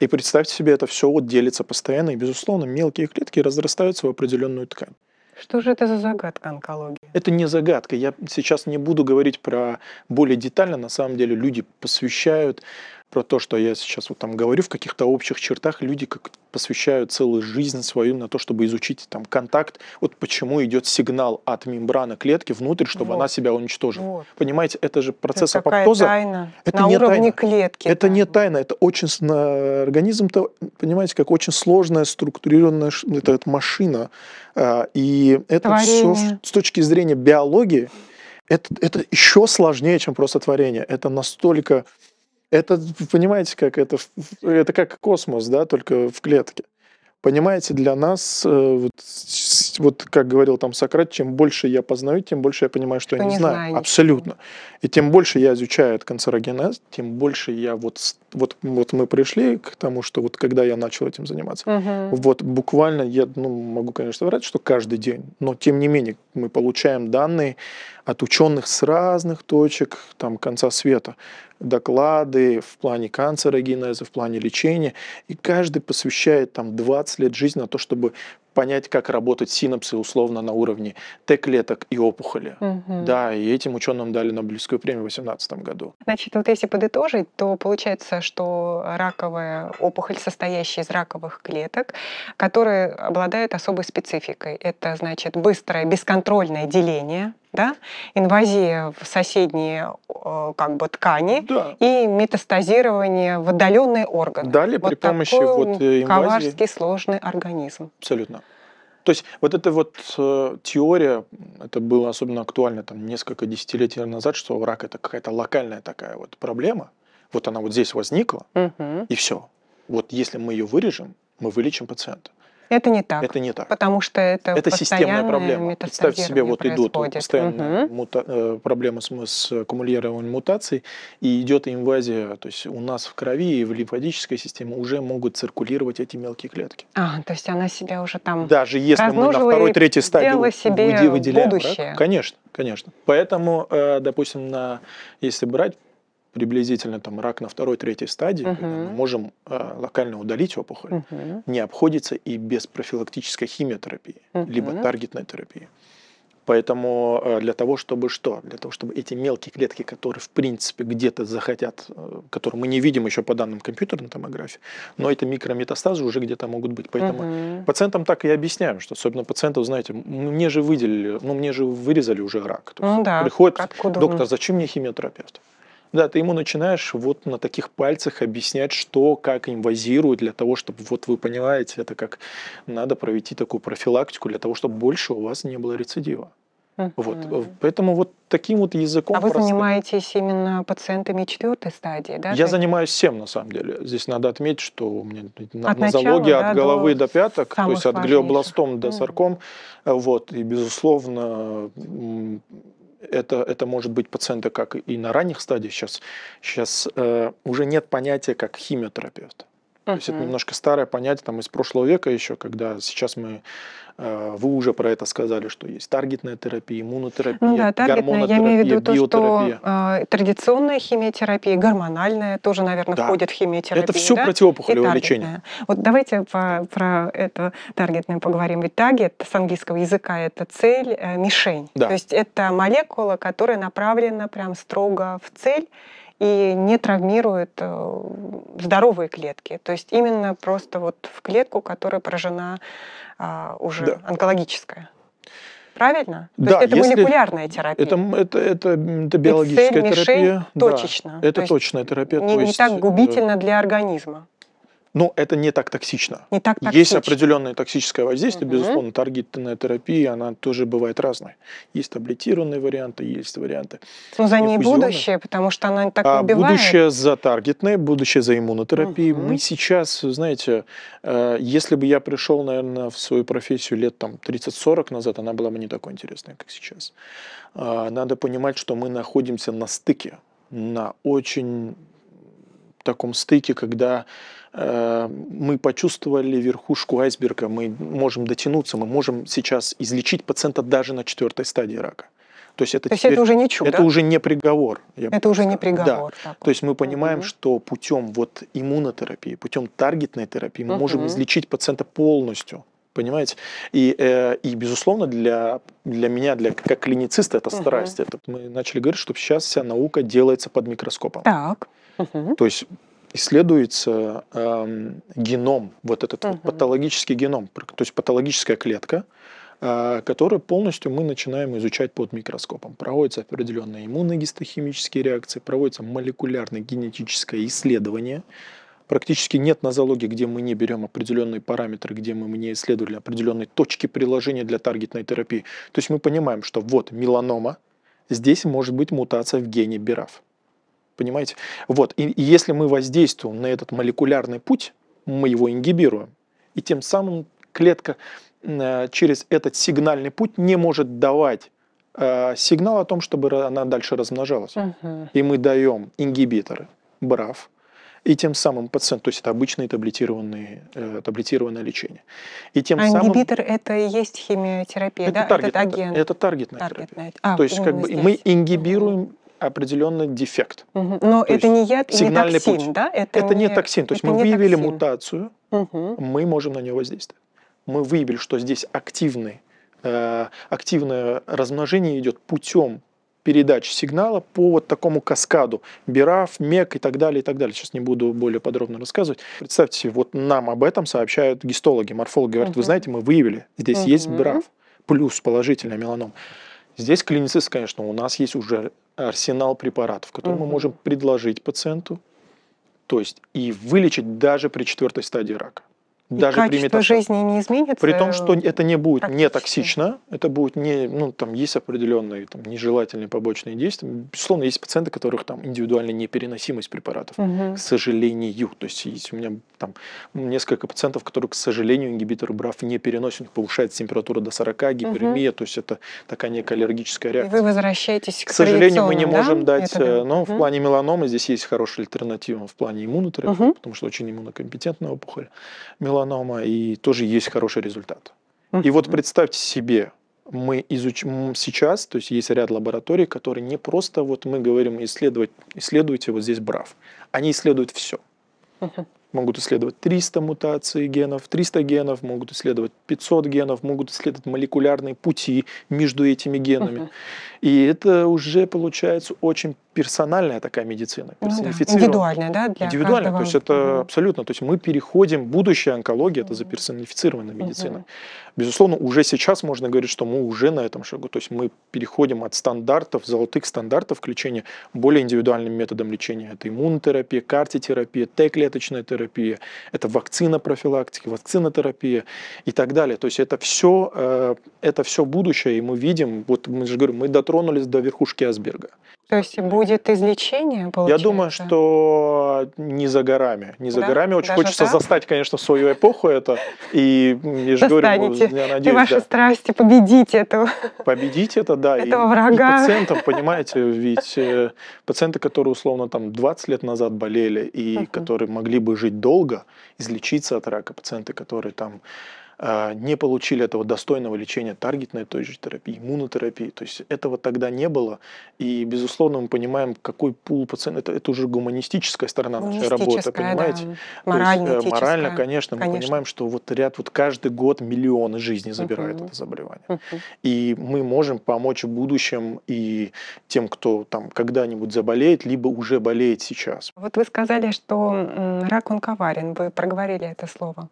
И представьте себе, это все вот делится постоянно, и, безусловно, мелкие клетки разрастаются в определенную ткань. Что же это за загадка онкологии? Это не загадка. Я сейчас не буду говорить про более детально. На самом деле люди посвящают про то, что я сейчас вот там говорю в каких-то общих чертах, люди как посвящают целую жизнь свою на то, чтобы изучить там контакт, вот почему идет сигнал от мембраны клетки внутрь, чтобы вот. она себя уничтожила. Вот. Понимаете, это же процесс это апоптоза. Тайна. Это на не уровне тайна. клетки. Это да. не тайна, это очень организм-то, понимаете, как очень сложная структурированная это, это машина, а, и это Творение. все с точки зрения биологии это, это еще сложнее, чем просто творение. Это настолько это, понимаете, как это, это как космос, да, только в клетке. Понимаете, для нас, э, вот, вот как говорил там Сократ, чем больше я познаю, тем больше я понимаю, что, что я не, не знаю. знаю. Абсолютно. И тем больше я изучаю этот канцерогенез, тем больше я вот, вот, вот мы пришли к тому, что вот когда я начал этим заниматься, угу. вот буквально я, ну, могу, конечно, врать, что каждый день, но тем не менее мы получаем данные от ученых с разных точек там конца света доклады в плане канцерогенеза, в плане лечения. И каждый посвящает там 20 лет жизни на то, чтобы понять, как работают синапсы условно на уровне Т-клеток и опухоли. Угу. Да, и этим ученым дали Нобелевскую премию в 2018 году. Значит, вот если подытожить, то получается, что раковая опухоль, состоящая из раковых клеток, которые обладают особой спецификой. Это, значит, быстрое бесконтрольное деление да? инвазия в соседние как бы, ткани да. и метастазирование в отдаленные органы. Далее вот при помощи вот э, инвазии... коварский сложный организм. Абсолютно. То есть вот эта вот э, теория, это было особенно актуально там несколько десятилетий назад, что рак это какая-то локальная такая вот проблема, вот она вот здесь возникла, угу. и все. Вот если мы ее вырежем, мы вылечим пациента. Это не так. Это не так. Потому что это Это системная проблема. Представьте себе, вот идут происходит. постоянные угу. мута- э, проблемы с, с аккумулированием мутаций, и идет инвазия, то есть у нас в крови и в лимфатической системе уже могут циркулировать эти мелкие клетки. А, то есть она себя уже там Даже если мы на второй, третьей стадии себе выделяем. Будущее. Да? Конечно, конечно. Поэтому, э, допустим, на, если брать приблизительно там рак на второй-третьей стадии, угу. когда мы можем э, локально удалить опухоль, угу. не обходится и без профилактической химиотерапии, угу. либо таргетной терапии. Поэтому э, для того, чтобы что? Для того, чтобы эти мелкие клетки, которые в принципе где-то захотят, э, которые мы не видим еще по данным компьютерной томографии, но это микрометастазы уже где-то могут быть. Поэтому угу. пациентам так и объясняем, что особенно пациентов, знаете, ну, мне же выделили, ну мне же вырезали уже рак. ну, да, приходит, откуда доктор, зачем мне химиотерапевт? Да, ты ему начинаешь вот на таких пальцах объяснять, что, как им вазируют, для того, чтобы, вот вы понимаете, это как надо провести такую профилактику, для того, чтобы больше у вас не было рецидива. Вот. Поэтому вот таким вот языком. А вы простым. занимаетесь именно пациентами четвертой стадии, да? Я так? занимаюсь всем, на самом деле. Здесь надо отметить, что у меня от нозология начала, от да, головы до, до пяток, то есть от глиобластом до сарком. Uh-huh. Вот. И, безусловно, это, это может быть пациенты как и на ранних стадиях сейчас, сейчас э, уже нет понятия как химиотерапевт. Uh-huh. То есть это немножко старое понятие там, из прошлого века еще, когда сейчас мы э, вы уже про это сказали, что есть таргетная терапия, иммунотерапия, ну, да, гормонотерапия, я имею в виду то, Что, э, традиционная химиотерапия, гормональная тоже, наверное, да. входит в химиотерапию. Это все да? противоопухолевое лечение. Вот давайте по, про это таргетное поговорим. Ведь таргет с английского языка это цель, э, мишень. Да. То есть это молекула, которая направлена прям строго в цель и не травмирует э, здоровые клетки. То есть именно просто вот в клетку, которая поражена а, уже да. онкологическая. Правильно? То да, есть это если... молекулярная терапия. Это, это, это, это биологическая и цель, терапия. Мишель, да. Это то точная терапия. Не, то есть... не так э, губительно для организма но ну, это не так токсично. Не так токсично. Есть определенное токсическое воздействие, угу. безусловно, таргетная терапия, она тоже бывает разной. Есть таблетированные варианты, есть варианты. Но за ней будущее, потому что она не так а убивает. Будущее за таргетной, будущее за иммунотерапией. Угу. Мы сейчас, знаете, э, если бы я пришел, наверное, в свою профессию лет там 30-40 назад, она была бы не такой интересной, как сейчас. А, надо понимать, что мы находимся на стыке, на очень таком стыке, когда э, мы почувствовали верхушку айсберга, мы можем дотянуться, мы можем сейчас излечить пациента даже на четвертой стадии рака. То есть это, То теперь, это уже не чудо. Это уже не приговор. это уже не приговор. Да. То есть мы понимаем, угу. что путем вот иммунотерапии, путем таргетной терапии мы угу. можем излечить пациента полностью. Понимаете? И, э, и безусловно, для, для меня, для, как клинициста, это страсть. Угу. Это, мы начали говорить, что сейчас вся наука делается под микроскопом. Так. То есть исследуется э, геном, вот этот вот патологический геном, то есть патологическая клетка, э, которую полностью мы начинаем изучать под микроскопом. Проводятся определенные иммуногистохимические реакции, проводится молекулярное генетическое исследование. Практически нет нозологии, где мы не берем определенные параметры, где мы не исследовали определенные точки приложения для таргетной терапии. То есть мы понимаем, что вот меланома, здесь может быть мутация в гене БИРАФ. Понимаете? Вот. И, и если мы воздействуем на этот молекулярный путь, мы его ингибируем. И тем самым клетка э, через этот сигнальный путь не может давать э, сигнал о том, чтобы она дальше размножалась. Угу. И мы даем ингибиторы, брав, и тем самым пациент, то есть это обычное таблетированное, э, таблетированное лечение. И тем а самым... ингибитор – это и есть химиотерапия, это да? Таргет, это, агент. это, таргетная, таргетная терапия. А, то есть как бы здесь. мы ингибируем угу определенный дефект. Угу. Но то это не яд, сигнальный не токсин, путь. да? Это, это не, токсин. То есть мы выявили токсин. мутацию, угу. мы можем на нее воздействовать. Мы выявили, что здесь активный, э, активное размножение идет путем передачи сигнала по вот такому каскаду Бираф, МЕК и так далее, и так далее. Сейчас не буду более подробно рассказывать. Представьте вот нам об этом сообщают гистологи, морфологи говорят, угу. вы знаете, мы выявили, здесь угу. есть Бираф, плюс положительная меланом. Здесь клиницист, конечно, у нас есть уже арсенал препаратов, которые угу. мы можем предложить пациенту, то есть и вылечить даже при четвертой стадии рака даже при метастазе. жизни не изменится? При том, что это не будет не токсично, это будет не, ну, там есть определенные там, нежелательные побочные действия. Безусловно, есть пациенты, у которых там индивидуальная непереносимость препаратов, угу. к сожалению. То есть, есть у меня там несколько пациентов, которые, к сожалению, ингибитор БРАФ не переносят, у них повышается температура до 40, гиперемия, угу. то есть это такая некая аллергическая реакция. И вы возвращаетесь к К сожалению, мы не да? можем дать, это... но угу. в плане меланомы здесь есть хорошая альтернатива в плане иммунотерапии, угу. потому что очень иммунокомпетентная опухоль. Меланома меланома, и тоже есть хороший результат. Mm-hmm. И вот представьте себе, мы изучим сейчас, то есть есть ряд лабораторий, которые не просто вот мы говорим исследовать, исследуйте вот здесь брав. Они исследуют все. Uh-huh. Могут исследовать 300 мутаций генов, 300 генов, могут исследовать 500 генов, могут исследовать молекулярные пути между этими генами. Uh-huh. И это уже получается очень персональная такая медицина. Персонифицированная. Ну, да. Индивидуальная, да? Для Индивидуальная, каждого... то есть это угу. абсолютно. То есть мы переходим, будущее онкология это заперсонифицированная медицина. Угу. Безусловно, уже сейчас можно говорить, что мы уже на этом шагу. То есть мы переходим от стандартов, золотых стандартов к лечению более индивидуальным методом лечения. Это иммунотерапия, картитерапия, Т-клеточная терапия, это вакцина профилактики, вакцинотерапия и так далее. То есть это все, э, это все будущее, и мы видим, вот мы же говорим, мы до дотронулись до верхушки Асберга. То есть будет излечение, получается? Я думаю, что не за горами. Не за да? горами. Очень Даже хочется так? застать, конечно, в свою эпоху это. И я же Достанете. говорю, я надеюсь, И ваши да. страсти, победите эту. Победите это, да. Этого и, врага. И пациентов, понимаете, ведь э, пациенты, которые условно там 20 лет назад болели и uh-huh. которые могли бы жить долго, излечиться от рака, пациенты, которые там а, не получили этого достойного лечения таргетной той же терапии, иммунотерапии. То есть этого тогда не было. И, безусловно, мы понимаем, какой пул пациентов. Это, это уже гуманистическая сторона нашей работы, понимаете? Да. Э, морально, есть, морально, конечно, мы понимаем, что вот ряд, вот каждый год миллионы жизней забирает угу. это заболевание. Угу. И мы можем помочь в будущем и тем, кто там когда-нибудь заболеет, либо уже болеет сейчас. Вот вы сказали, что рак он коварен, вы проговорили это слово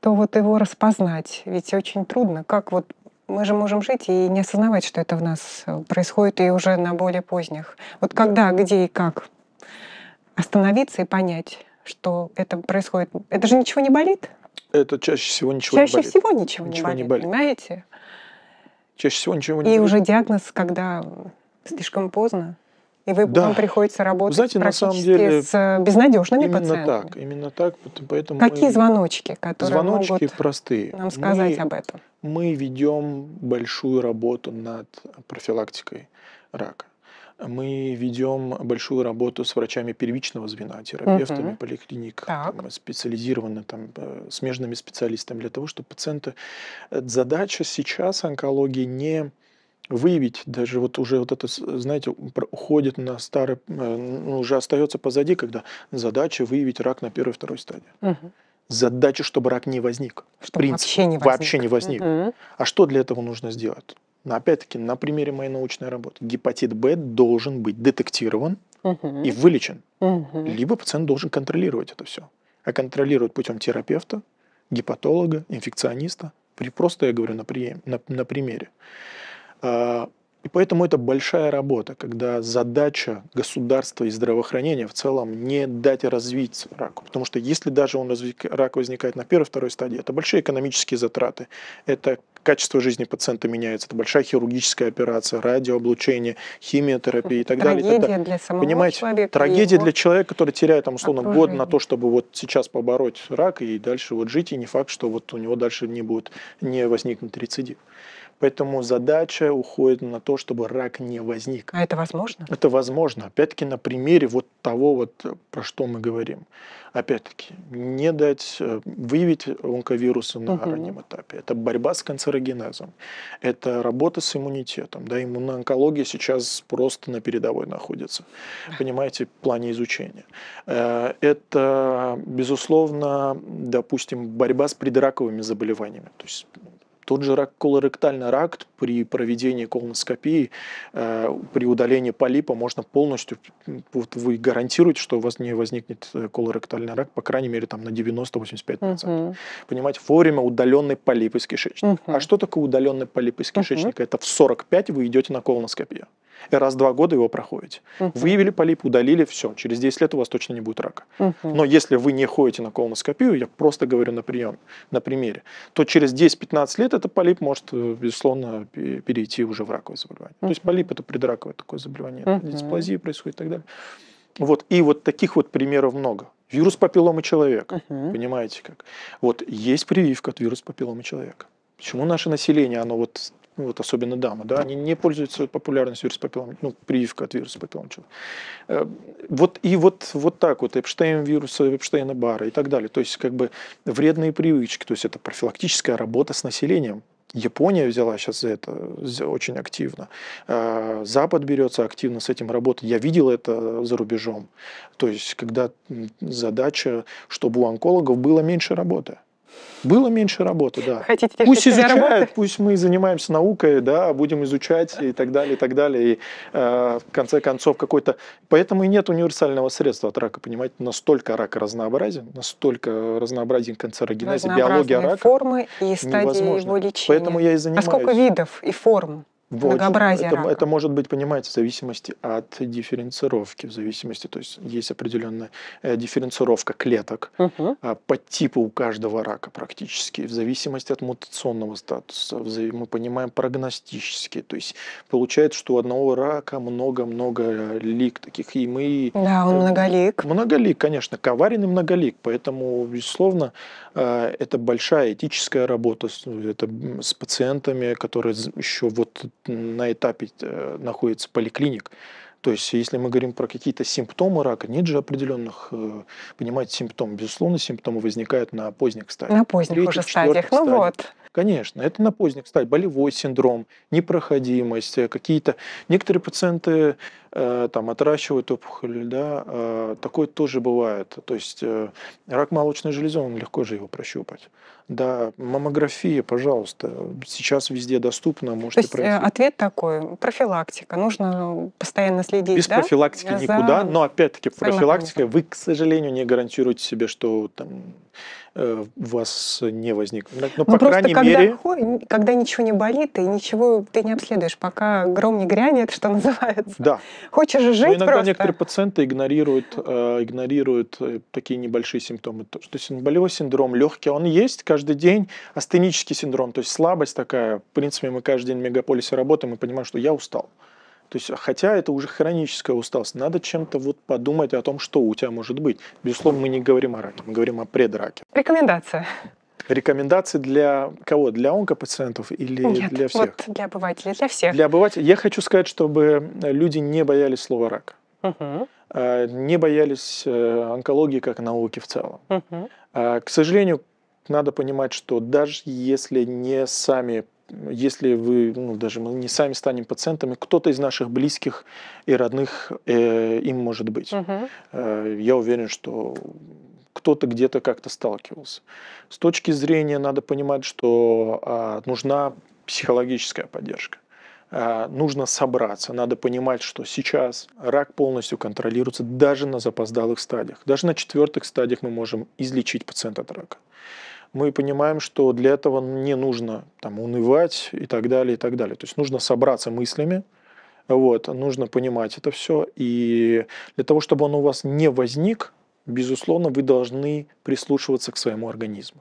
то вот его распознать, ведь очень трудно. Как вот мы же можем жить и не осознавать, что это в нас э, происходит и уже на более поздних. Вот когда, где и как остановиться и понять, что это происходит. Это же ничего не болит? Это чаще всего ничего чаще не болит. Чаще всего ничего, ничего не, болит, не болит, понимаете? Чаще всего ничего не и болит. И уже диагноз, когда слишком поздно. И вы, да. вам приходится работать Знаете, практически на самом деле, с э, безнадежными именно пациентами. Так, именно так. Поэтому Какие мы... звоночки, которые звоночки могут простые. нам сказать мы, об этом? Мы ведем большую работу над профилактикой рака. Мы ведем большую работу с врачами первичного звена, терапевтами, угу. поликлиник, там, специализированно там, э, смежными специалистами для того, чтобы пациенты... Э, задача сейчас онкологии не выявить даже вот уже вот это, знаете, уходит на старый, э, ну, уже остается позади, когда задача выявить рак на первой второй стадии. Угу. Задача, чтобы рак не возник. Чтобы в принципе, вообще не возник. Вообще не возник. Угу. А что для этого нужно сделать? Но опять-таки, на примере моей научной работы, гепатит Б должен быть детектирован угу. и вылечен. Угу. Либо пациент должен контролировать это все. А контролировать путем терапевта, гепатолога, инфекциониста. при Просто я говорю на, при... на, на примере. А, и поэтому это большая работа, когда задача государства и здравоохранения в целом не дать развить раку. Потому что если даже он рак возникает на первой-второй стадии, это большие экономические затраты, это качество жизни пациента меняется, это большая хирургическая операция, радиооблучение, химиотерапия и так трагедия далее. Трагедия для самого Понимаете, человека. Трагедия для человека, который теряет, там, условно, год на то, чтобы вот сейчас побороть рак и дальше вот жить, и не факт, что вот у него дальше не будет, не возникнет рецидив. Поэтому задача уходит на то, чтобы рак не возник. А это возможно? Это возможно. Опять-таки на примере вот того, вот, про что мы говорим. Опять-таки, не дать э, выявить онковирусы на угу. раннем этапе. Это борьба с канцерогенезом. Это работа с иммунитетом. Да, иммуноонкология сейчас просто на передовой находится. Понимаете, в плане изучения. Э, это, безусловно, допустим, борьба с предраковыми заболеваниями. То есть тот же рак колоректальный рак при проведении колоноскопии, э, при удалении полипа можно полностью, вот вы гарантируете, что у вас не возникнет э, колоректальный рак, по крайней мере, там на 90-85%. Угу. Понимаете, вовремя удаленный полип из кишечника. Угу. А что такое удаленный полип из кишечника? Угу. Это в 45 вы идете на колоноскопию раз в два года его проходите. Угу. Выявили полип, удалили, все, через 10 лет у вас точно не будет рака. Угу. Но если вы не ходите на колоноскопию, я просто говорю на прием, на примере, то через 10-15 лет этот полип может, э, безусловно, перейти уже в раковое заболевание. Угу. То есть полип – это предраковое такое заболевание, угу. дисплазия происходит и так далее. Вот, и вот таких вот примеров много. Вирус папилломы человека, угу. понимаете как? Вот есть прививка от вируса папилломы человека. Почему наше население, оно вот ну, вот особенно дамы, да, они не пользуются популярностью вируса папиллом, ну, прививка от вируса папилломчика. Э, вот, и вот, вот так вот, Эпштейн вируса, Эпштейна бара и так далее. То есть, как бы вредные привычки, то есть, это профилактическая работа с населением, Япония взяла сейчас за это очень активно. Э, Запад берется активно с этим работать. Я видел это за рубежом. То есть, когда задача, чтобы у онкологов было меньше работы. Было меньше работы, да. Хотите, пусть изучают, пусть мы занимаемся наукой, да, будем изучать и так далее, и так далее. И э, в конце концов какой-то... Поэтому и нет универсального средства от рака, понимаете? Настолько рак разнообразен, настолько разнообразен канцерогенез, биология рака. формы и стадии невозможно. его лечения. Поэтому я и занимаюсь. А сколько видов и форм? Вот. Многообразие это, рака. это может быть, понимаете, в зависимости от дифференцировки, в зависимости, то есть есть определенная э, дифференцировка клеток угу. по типу у каждого рака практически, в зависимости от мутационного статуса, мы понимаем прогностически, то есть получается, что у одного рака много-много э, лик таких, и мы... Да, он э, многолик. Многолик, конечно, коварен и многолик, поэтому, безусловно, это большая этическая работа, это с пациентами, которые еще вот на этапе э, находится поликлиник. То есть, если мы говорим про какие-то симптомы рака, нет же определенных, э, понимаете, симптомов. Безусловно, симптомы возникают на поздних стадиях. На поздних Третьих, уже стадиях. Ну стадии. вот. Конечно, это на поздних стадиях. Болевой синдром, непроходимость, э, какие-то... Некоторые пациенты э, там отращивают опухоль, да, э, такое тоже бывает. То есть э, рак молочной железы, он легко же его прощупать. Да, маммография, пожалуйста, сейчас везде доступна, можете То есть, э, пройти. ответ такой, профилактика, нужно постоянно следить, Без да? профилактики За... никуда, но опять-таки профилактика, вы, к сожалению, не гарантируете себе, что там у э, вас не возникло. Но, ну, ну, по крайней когда, мере... когда ничего не болит, и ничего ты не обследуешь, пока гром не грянет, (laughs) что называется. Да. Хочешь жить Но иногда просто. некоторые пациенты игнорируют, э, игнорируют э, такие небольшие симптомы. То есть болевой синдром легкий, а он есть каждый день. Астенический синдром, то есть слабость такая. В принципе, мы каждый день в мегаполисе работаем и понимаем, что я устал. То есть, хотя это уже хроническая усталость, надо чем-то вот подумать о том, что у тебя может быть. Безусловно, мы не говорим о раке, мы говорим о предраке. Рекомендация. Рекомендации для кого? Для онкопациентов или Нет, для всех? Вот для обывателей, для всех. Для обывателей. Я хочу сказать, чтобы э, люди не боялись слова рак. Угу. Не боялись э, онкологии как науки в целом. Угу. К сожалению, надо понимать, что даже если не сами если вы, ну, даже мы не сами станем пациентами, кто-то из наших близких и родных э, им может быть. Угу. Э, я уверен, что кто-то где-то как-то сталкивался. С точки зрения надо понимать, что э, нужна психологическая поддержка. А, нужно собраться, надо понимать, что сейчас рак полностью контролируется даже на запоздалых стадиях. Даже на четвертых стадиях мы можем излечить пациента от рака мы понимаем, что для этого не нужно там, унывать и так далее, и так далее. То есть нужно собраться мыслями, вот, нужно понимать это все. И для того, чтобы он у вас не возник, безусловно, вы должны прислушиваться к своему организму.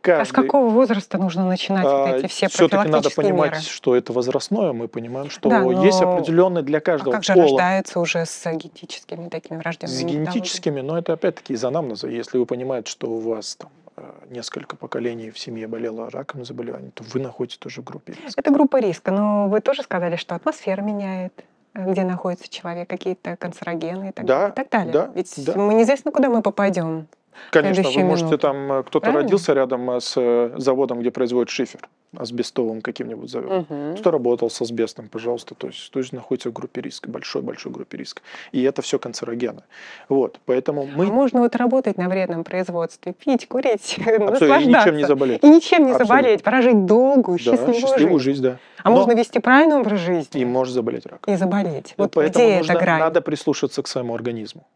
Каждый... А с какого возраста нужно начинать а, вот эти все Все-таки надо понимать, меры? что это возрастное. Мы понимаем, что да, но... есть определенные для каждого а как же рождается уже с генетическими такими рождениями? С генетическими, но это опять-таки из анамнеза. Если вы понимаете, что у вас там а, несколько поколений в семье болело раком заболеваний, то вы находитесь тоже в группе риска. Это группа риска, но вы тоже сказали, что атмосфера меняет э, где находится человек, какие-то канцерогены и так, да, и так далее. Да, Ведь да. мы неизвестно, куда мы попадем. Конечно, вы можете там, э, кто-то родился рядом э, с э, заводом, где производят шифер, асбестовым каким-нибудь заводом. Угу. Кто работал с асбестом, пожалуйста, то есть, то есть находится в группе риска, большой-большой группе риска. И это все канцерогены. Вот, поэтому мы... А можно вот работать на вредном производстве, пить, курить, (laughs) Абсолютно, и ничем не заболеть. И ничем не Абсолютно. заболеть, прожить долгую, счастливую, да, счастливую жизнь. жизнь да. А Но... можно вести правильный образ жизни. И можешь заболеть раком. И заболеть. Ну, вот поэтому где нужно, эта грань? Надо прислушаться к своему организму.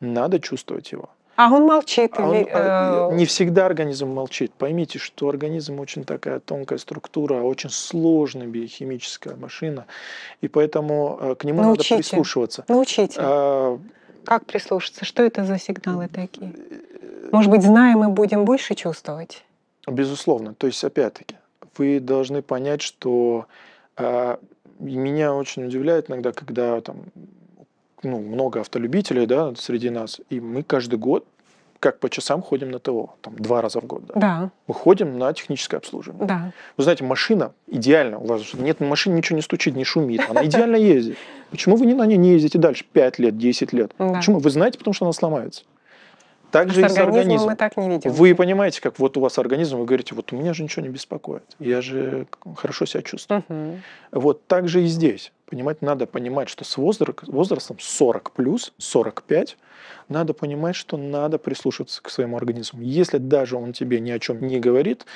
Надо чувствовать его. А он молчит? А или, а, э... Не всегда организм молчит. Поймите, что организм очень такая тонкая структура, очень сложная биохимическая машина, и поэтому э, к нему Научите. надо прислушиваться. Научите. А... Как прислушаться? Что это за сигналы такие? Э, Может быть, зная, мы будем больше чувствовать? Безусловно. То есть, опять-таки, вы должны понять, что а, меня очень удивляет иногда, когда там ну, много автолюбителей да, среди нас, и мы каждый год как по часам ходим на ТО, там два раза в год. Да. да. Мы ходим на техническое обслуживание. Да. Вы знаете, машина идеально у вас. Нет, на машине ничего не стучит, не шумит. Она идеально ездит. Почему вы не на ней не ездите дальше 5 лет, 10 лет? Почему? Вы знаете, потому что она сломается. Так а же с и с организмом. Мы так не видим. Вы понимаете, как вот у вас организм, вы говорите, вот у меня же ничего не беспокоит, я же хорошо себя чувствую. Угу. Вот так же и здесь. Понимать, надо понимать, что с возрастом 40 плюс, 45, надо понимать, что надо прислушиваться к своему организму. Если даже он тебе ни о чем не говорит,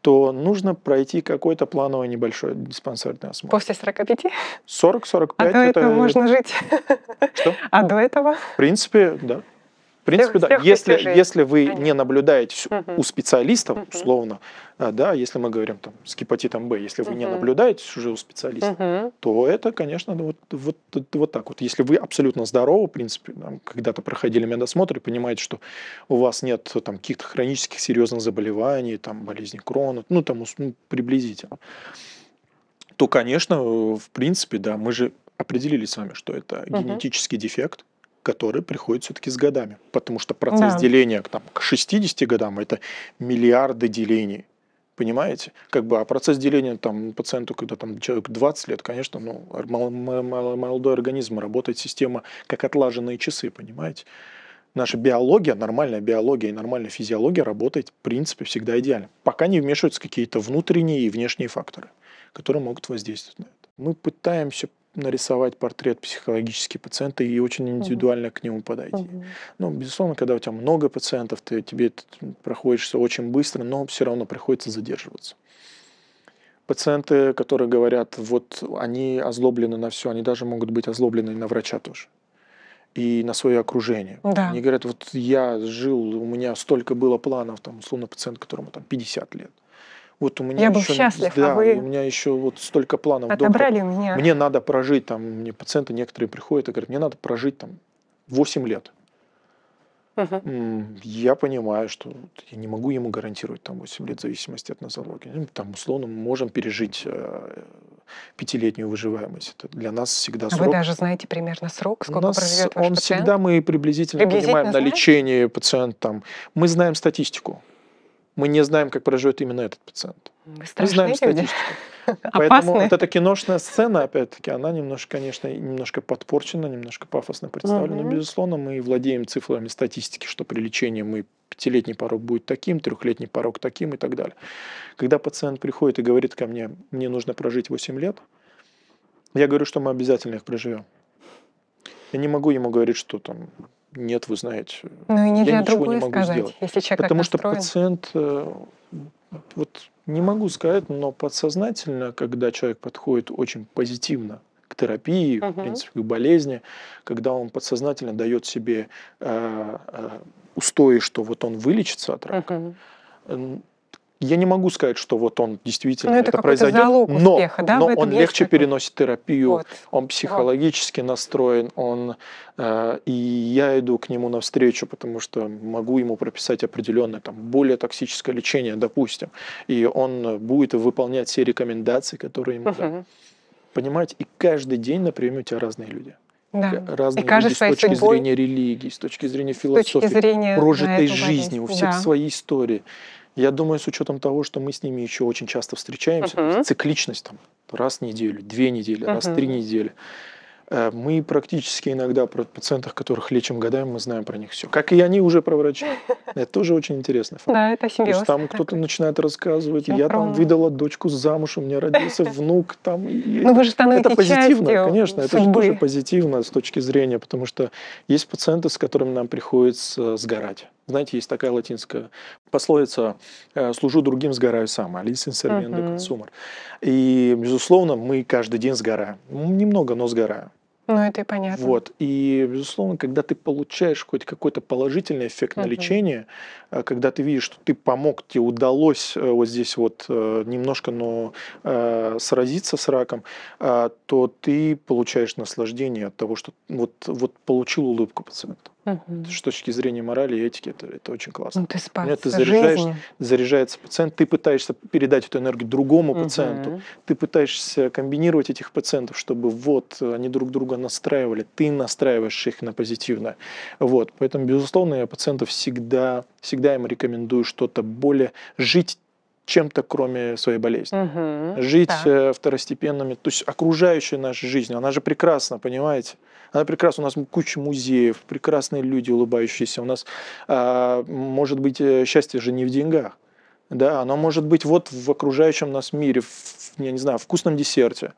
то нужно пройти какой-то плановый небольшой диспансерный осмотр. После 45? 40-45. А до этого можно жить. Что? А до этого? В принципе, да принципе, всех, да. Всех если, если вы Понятно. не наблюдаете угу. у специалистов, угу. условно, э, да, если мы говорим там, с гепатитом Б, если вы угу. не наблюдаете уже у специалиста, угу. то это, конечно, ну вот, вот, вот так вот. Если вы абсолютно здоровы, в принципе, когда-то проходили медосмотр и понимаете, что у вас нет там каких-то хронических серьезных заболеваний, там болезни Крона, ну там ну, приблизительно, то, конечно, в принципе, да, мы же определили с вами, что это угу. генетический дефект, который приходит все-таки с годами. Потому что процесс да. деления там, к 60 годам – это миллиарды делений. Понимаете? Как бы, а процесс деления там, пациенту, когда там, человек 20 лет, конечно, ну, молодой организм, работает система как отлаженные часы, понимаете? Наша биология, нормальная биология и нормальная физиология работает, в принципе, всегда идеально. Пока не вмешиваются какие-то внутренние и внешние факторы, которые могут воздействовать на это. Мы пытаемся нарисовать портрет психологически пациента и очень индивидуально uh-huh. к нему подойти. Uh-huh. Ну, безусловно, когда у тебя много пациентов, ты, тебе проходишься очень быстро, но все равно приходится задерживаться. Пациенты, которые говорят, вот они озлоблены на все, они даже могут быть озлоблены на врача тоже и на свое окружение. Да. Они говорят, вот я жил, у меня столько было планов, там, условно, пациент, которому там 50 лет вот у меня я еще, был счастлив, а да, а вы у меня еще вот столько планов. Отобрали доктор, меня. Мне надо прожить, там, мне пациенты некоторые приходят и говорят, мне надо прожить там 8 лет. Угу. Я понимаю, что я не могу ему гарантировать там 8 лет в зависимости от нозологии. Ну, там, условно, мы можем пережить э, пятилетнюю выживаемость. Это для нас всегда срок. А вы даже знаете примерно срок, сколько нас, проживет ваш он пациент? всегда, мы приблизительно, приблизительно понимаем знаете? на лечении пациента. Там, мы знаем статистику мы не знаем, как проживет именно этот пациент. страшные мы знаем люди. статистику. (laughs) Поэтому вот эта киношная сцена, опять-таки, она немножко, конечно, немножко подпорчена, немножко пафосно представлена. Угу. Безусловно, мы владеем цифрами статистики, что при лечении мы пятилетний порог будет таким, трехлетний порог таким и так далее. Когда пациент приходит и говорит ко мне, мне нужно прожить 8 лет, я говорю, что мы обязательно их проживем. Я не могу ему говорить, что там нет, вы знаете, ну, и нельзя я ничего не могу сказать, сделать. Если человек Потому что настроен. пациент, э, вот не могу сказать, но подсознательно, когда человек подходит очень позитивно к терапии, угу. в принципе, к болезни, когда он подсознательно дает себе э, э, устои, что вот он вылечится от рака, угу я не могу сказать, что вот он действительно но ну, это, это произойдет, успеха, но, да? но он легче это? переносит терапию, вот. он психологически вот. настроен, он э, и я иду к нему навстречу, потому что могу ему прописать определенное там более токсическое лечение, допустим, и он будет выполнять все рекомендации, которые ему дают. Понимаете, и каждый день на приеме у тебя разные люди. Да. разные и люди с точки зрения религии, с точки зрения философии, точки зрения э, прожитой жизни, у всех да. свои истории. Я думаю, с учетом того, что мы с ними еще очень часто встречаемся, uh-huh. цикличность там раз в неделю, две недели, uh-huh. раз в три недели. Э, мы практически иногда про пациентов, которых лечим годами, мы знаем про них все. Как и они уже про врачей. (laughs) Это тоже очень интересно. Да, это симбиоз. Там кто-то начинает рассказывать, я там выдала дочку замуж, у меня родился (laughs) внук. Там, ну вы же становитесь Это позитивно, конечно, это тоже позитивно с точки зрения, потому что есть пациенты, с которыми нам приходится сгорать. Знаете, есть такая латинская пословица э, «служу другим, сгораю сам», «Алисин сервенда консумер». И, безусловно, мы каждый день сгораем. Ну, немного, но сгораем. Ну, это и понятно. Вот. И, безусловно, когда ты получаешь хоть какой-то положительный эффект на лечение, э, когда ты видишь, что ты помог, тебе удалось э, вот здесь вот немножко, но сразиться с раком, то ты получаешь наслаждение от того, что вот, вот получил улыбку пациента. Угу. С точки зрения морали и этики это, это очень классно. Ну, ты спас Нет, ты заряжаешь, жизни. заряжается пациент, ты пытаешься передать эту энергию другому угу. пациенту, ты пытаешься комбинировать этих пациентов, чтобы вот они друг друга настраивали, ты настраиваешь их на позитивное. Вот, поэтому, безусловно, я пациентов всегда, всегда им рекомендую что-то более, жить чем-то, кроме своей болезни. Угу, Жить да. Э, второстепенными, то есть окружающая наша жизнь, она же прекрасна, понимаете? Она прекрасна, у нас куча музеев, прекрасные люди улыбающиеся. У нас, а, может быть, э, счастье же не в деньгах. Да, оно может быть вот в окружающем нас мире, в, я не знаю, вкусном десерте,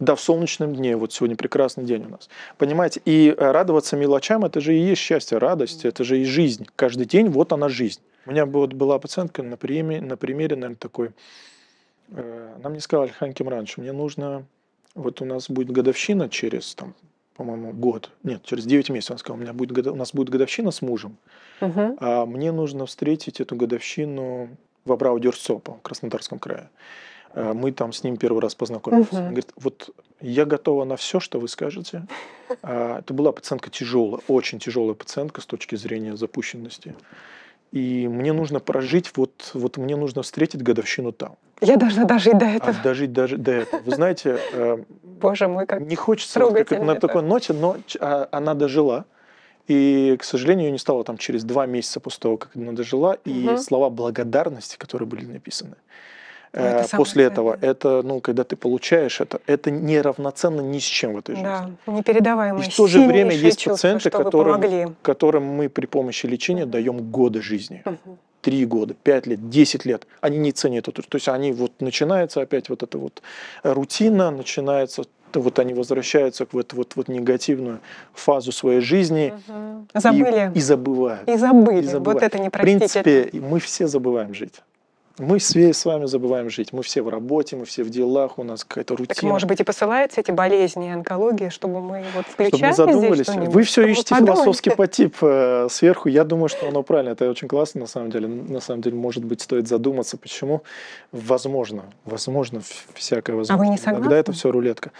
да, в солнечном дне, вот сегодня прекрасный день у нас. Понимаете, и э, радоваться мелочам, это же и есть счастье, радость, это же и жизнь. Каждый день вот она жизнь. У меня вот была пациентка на, приеме, на примере, наверное, такой, э, нам не сказал Альхан Кимранович, мне нужно, вот у нас будет годовщина через там, по-моему, год, нет, через 9 месяцев, он сказал, у, меня будет, у нас будет годовщина с мужем, угу. а мне нужно встретить эту годовщину в Абрау-Дюрсо в Краснодарском крае. А мы там с ним первый раз познакомились. Угу. Он говорит, вот я готова на все, что вы скажете. А это была пациентка тяжелая, очень тяжелая пациентка с точки зрения запущенности и мне нужно прожить, вот, вот мне нужно встретить годовщину там. Я должна дожить до этого. А, дожить даже до этого. Вы знаете, э, Боже мой, как не хочется вот, как на это. такой ноте, но а, она дожила. И, к сожалению, ее не стало там через два месяца после того, как она дожила, угу. и слова благодарности, которые были написаны. Ну, это э, после этого. Это, ну, когда ты получаешь это, это не равноценно ни с чем в этой жизни. Да, непередаваемое. И в то же время есть чувства, пациенты, которым, которым мы при помощи лечения даем годы жизни. Угу. Три года, пять лет, десять лет. Они не ценят это. То есть они вот начинается опять вот эта вот рутина, начинается вот они возвращаются к вот, вот, вот негативную фазу своей жизни угу. забыли. И, и забывают. И забыли. И забывают. Вот это не В принципе, мы все забываем жить. Мы все с вами забываем жить. Мы все в работе, мы все в делах, у нас какая-то рутина. Так, может быть, и посылаются эти болезни, онкология, чтобы мы вот включали Чтобы мы задумались. Здесь Вы все чтобы ищете подумали. философский потип э, сверху. Я думаю, что оно правильно. Это очень классно, на самом деле. На самом деле, может быть, стоит задуматься, почему. Возможно. Возможно, всякое возможно. А вы не согласны? Иногда это все рулетка.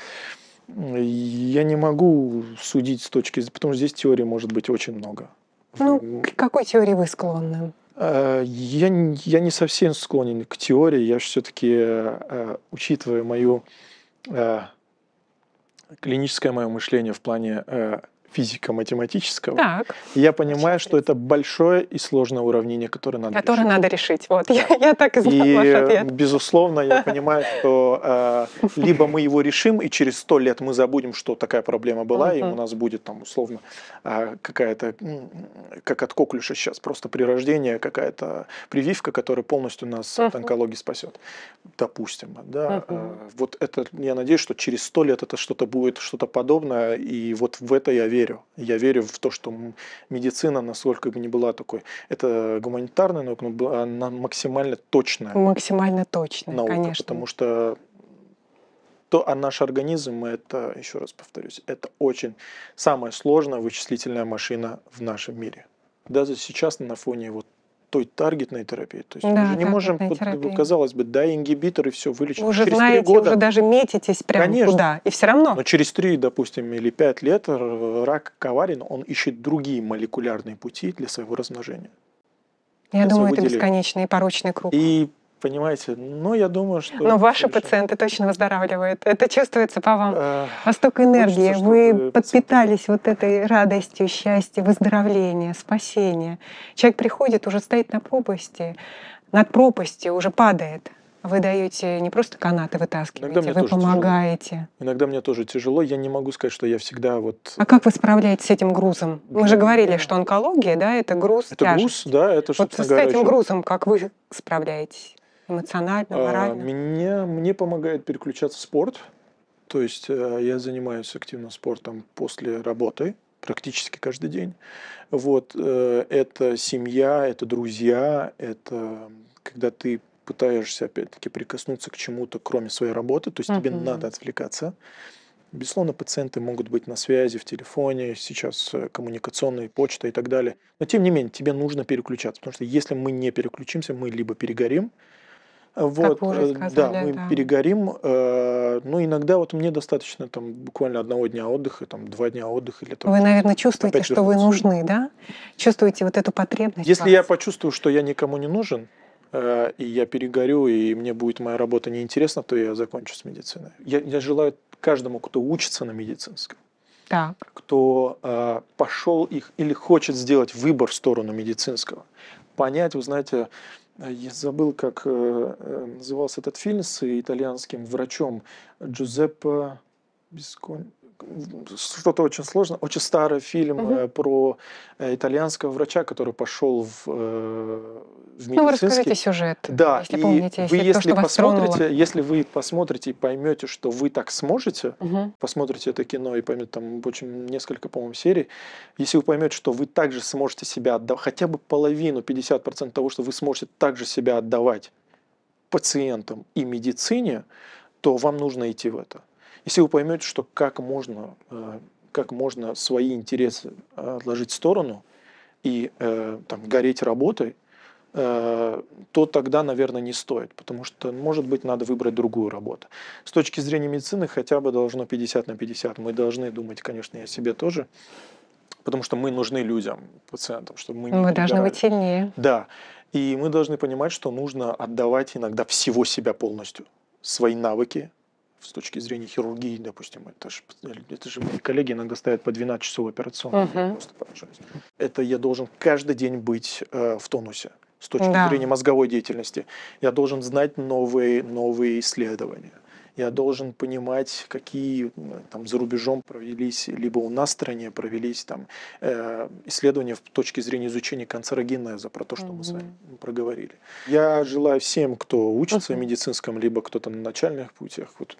Я не могу судить с точки зрения... Потому что здесь теории может быть очень много. Ну, к какой теории вы склонны? Э, я, я не совсем склонен к теории, я все-таки, э, учитывая мою э, клиническое мое мышление в плане физико-математического, так. я понимаю, что это большое и сложное уравнение, которое надо которое решить. надо решить. Вот, да. я, я так и знала и, ваш ответ. безусловно, я (laughs) понимаю, что э, либо мы его решим, и через сто лет мы забудем, что такая проблема была, и у нас будет там условно э, какая-то, как от коклюша сейчас, просто при рождении какая-то прививка, которая полностью нас от онкологии спасет. Допустим, да. Э, вот это, я надеюсь, что через сто лет это что-то будет, что-то подобное, и вот в это я верю верю. Я верю в то, что медицина, насколько бы не была такой, это гуманитарная наука, но она максимально точная. Максимально точная, наука, конечно. Потому что то, а наш организм, это, еще раз повторюсь, это очень самая сложная вычислительная машина в нашем мире. Даже сейчас на фоне вот той таргетной терапии. То есть да, мы же не можем, терапия. казалось бы, да, ингибитор и все, вылечить. Вы уже через знаете, года. уже даже метитесь прямо Конечно. куда, и все равно. Но через три, допустим, или пять лет рак коварен, он ищет другие молекулярные пути для своего размножения. Я думаю, это деления. бесконечный и порочный круг. И Понимаете? Но я думаю, что... Но ваши совершенно... пациенты точно выздоравливают. Это чувствуется по вам. Э, а столько энергии. Вы подпитались вот этой радостью, счастьем, выздоровлением, спасением. Человек приходит, уже стоит на пропасти, над пропастью уже падает. Вы даете не просто канаты вытаскиваете, вы помогаете. Тяжело. Иногда мне тоже тяжело. Я не могу сказать, что я всегда вот. А как вы справляетесь с этим грузом? Мы же говорили, что онкология, да, это груз. Это тяжесть. груз, да, это что. то Вот с этим грузом, как вы справляетесь? Эмоционально, а, морально? Меня, мне помогает переключаться в спорт. То есть э, я занимаюсь активно спортом после работы практически каждый день. Вот э, это семья, это друзья, это когда ты пытаешься опять-таки прикоснуться к чему-то, кроме своей работы, то есть uh-huh. тебе надо отвлекаться. Безусловно, пациенты могут быть на связи, в телефоне, сейчас э, коммуникационные почта и так далее. Но тем не менее, тебе нужно переключаться, потому что если мы не переключимся, мы либо перегорим, вот, как вы уже сказали, да, мы да. перегорим. Э, ну, иногда вот мне достаточно там буквально одного дня отдыха, там два дня отдыха или там. Вы, наверное, чувствуете, что вернуться. вы нужны, да? Чувствуете вот эту потребность. Если вас. я почувствую, что я никому не нужен, э, и я перегорю, и мне будет моя работа неинтересна, то я закончу с медициной. Я, я желаю каждому, кто учится на медицинском, так. кто э, пошел их или хочет сделать выбор в сторону медицинского, понять, вы знаете, Э, я забыл, как э, э, назывался этот фильм с итальянским врачом Джузеппе Бисконь что-то очень сложно, очень старый фильм угу. про э, итальянского врача, который пошел в, э, в медицинский. Ну, вы расскажите сюжет, да, если и помните, если вы, если то, посмотрите, если вы посмотрите и поймете, что вы так сможете, угу. посмотрите это кино и поймете там очень несколько, по-моему, серий, если вы поймете, что вы также сможете себя отдавать, хотя бы половину, 50% того, что вы сможете также себя отдавать пациентам и медицине, то вам нужно идти в это. Если вы поймете, что как можно, э, как можно свои интересы э, отложить в сторону и э, там, гореть работой, то тогда, наверное, не стоит, потому что, может быть, надо выбрать другую работу. С точки зрения медицины хотя бы должно 50 на 50. Мы должны думать, конечно, и о себе тоже, потому что мы нужны людям, пациентам, чтобы мы не Мы должны быть сильнее. Да, и мы должны понимать, что нужно отдавать иногда всего себя полностью, свои навыки, с точки зрения хирургии, допустим, это же, это же мои коллеги иногда ставят по 12 часов операционной, угу. я просто поражаюсь. Это я должен каждый день быть э, в тонусе с точки да. зрения мозговой деятельности. Я должен знать новые, новые исследования я должен понимать, какие там за рубежом провелись, либо у нас в стране провелись там э, исследования в точке зрения изучения канцерогенеза, про то, что угу. мы с вами проговорили. Я желаю всем, кто учится угу. в медицинском, либо кто-то на начальных путях, вот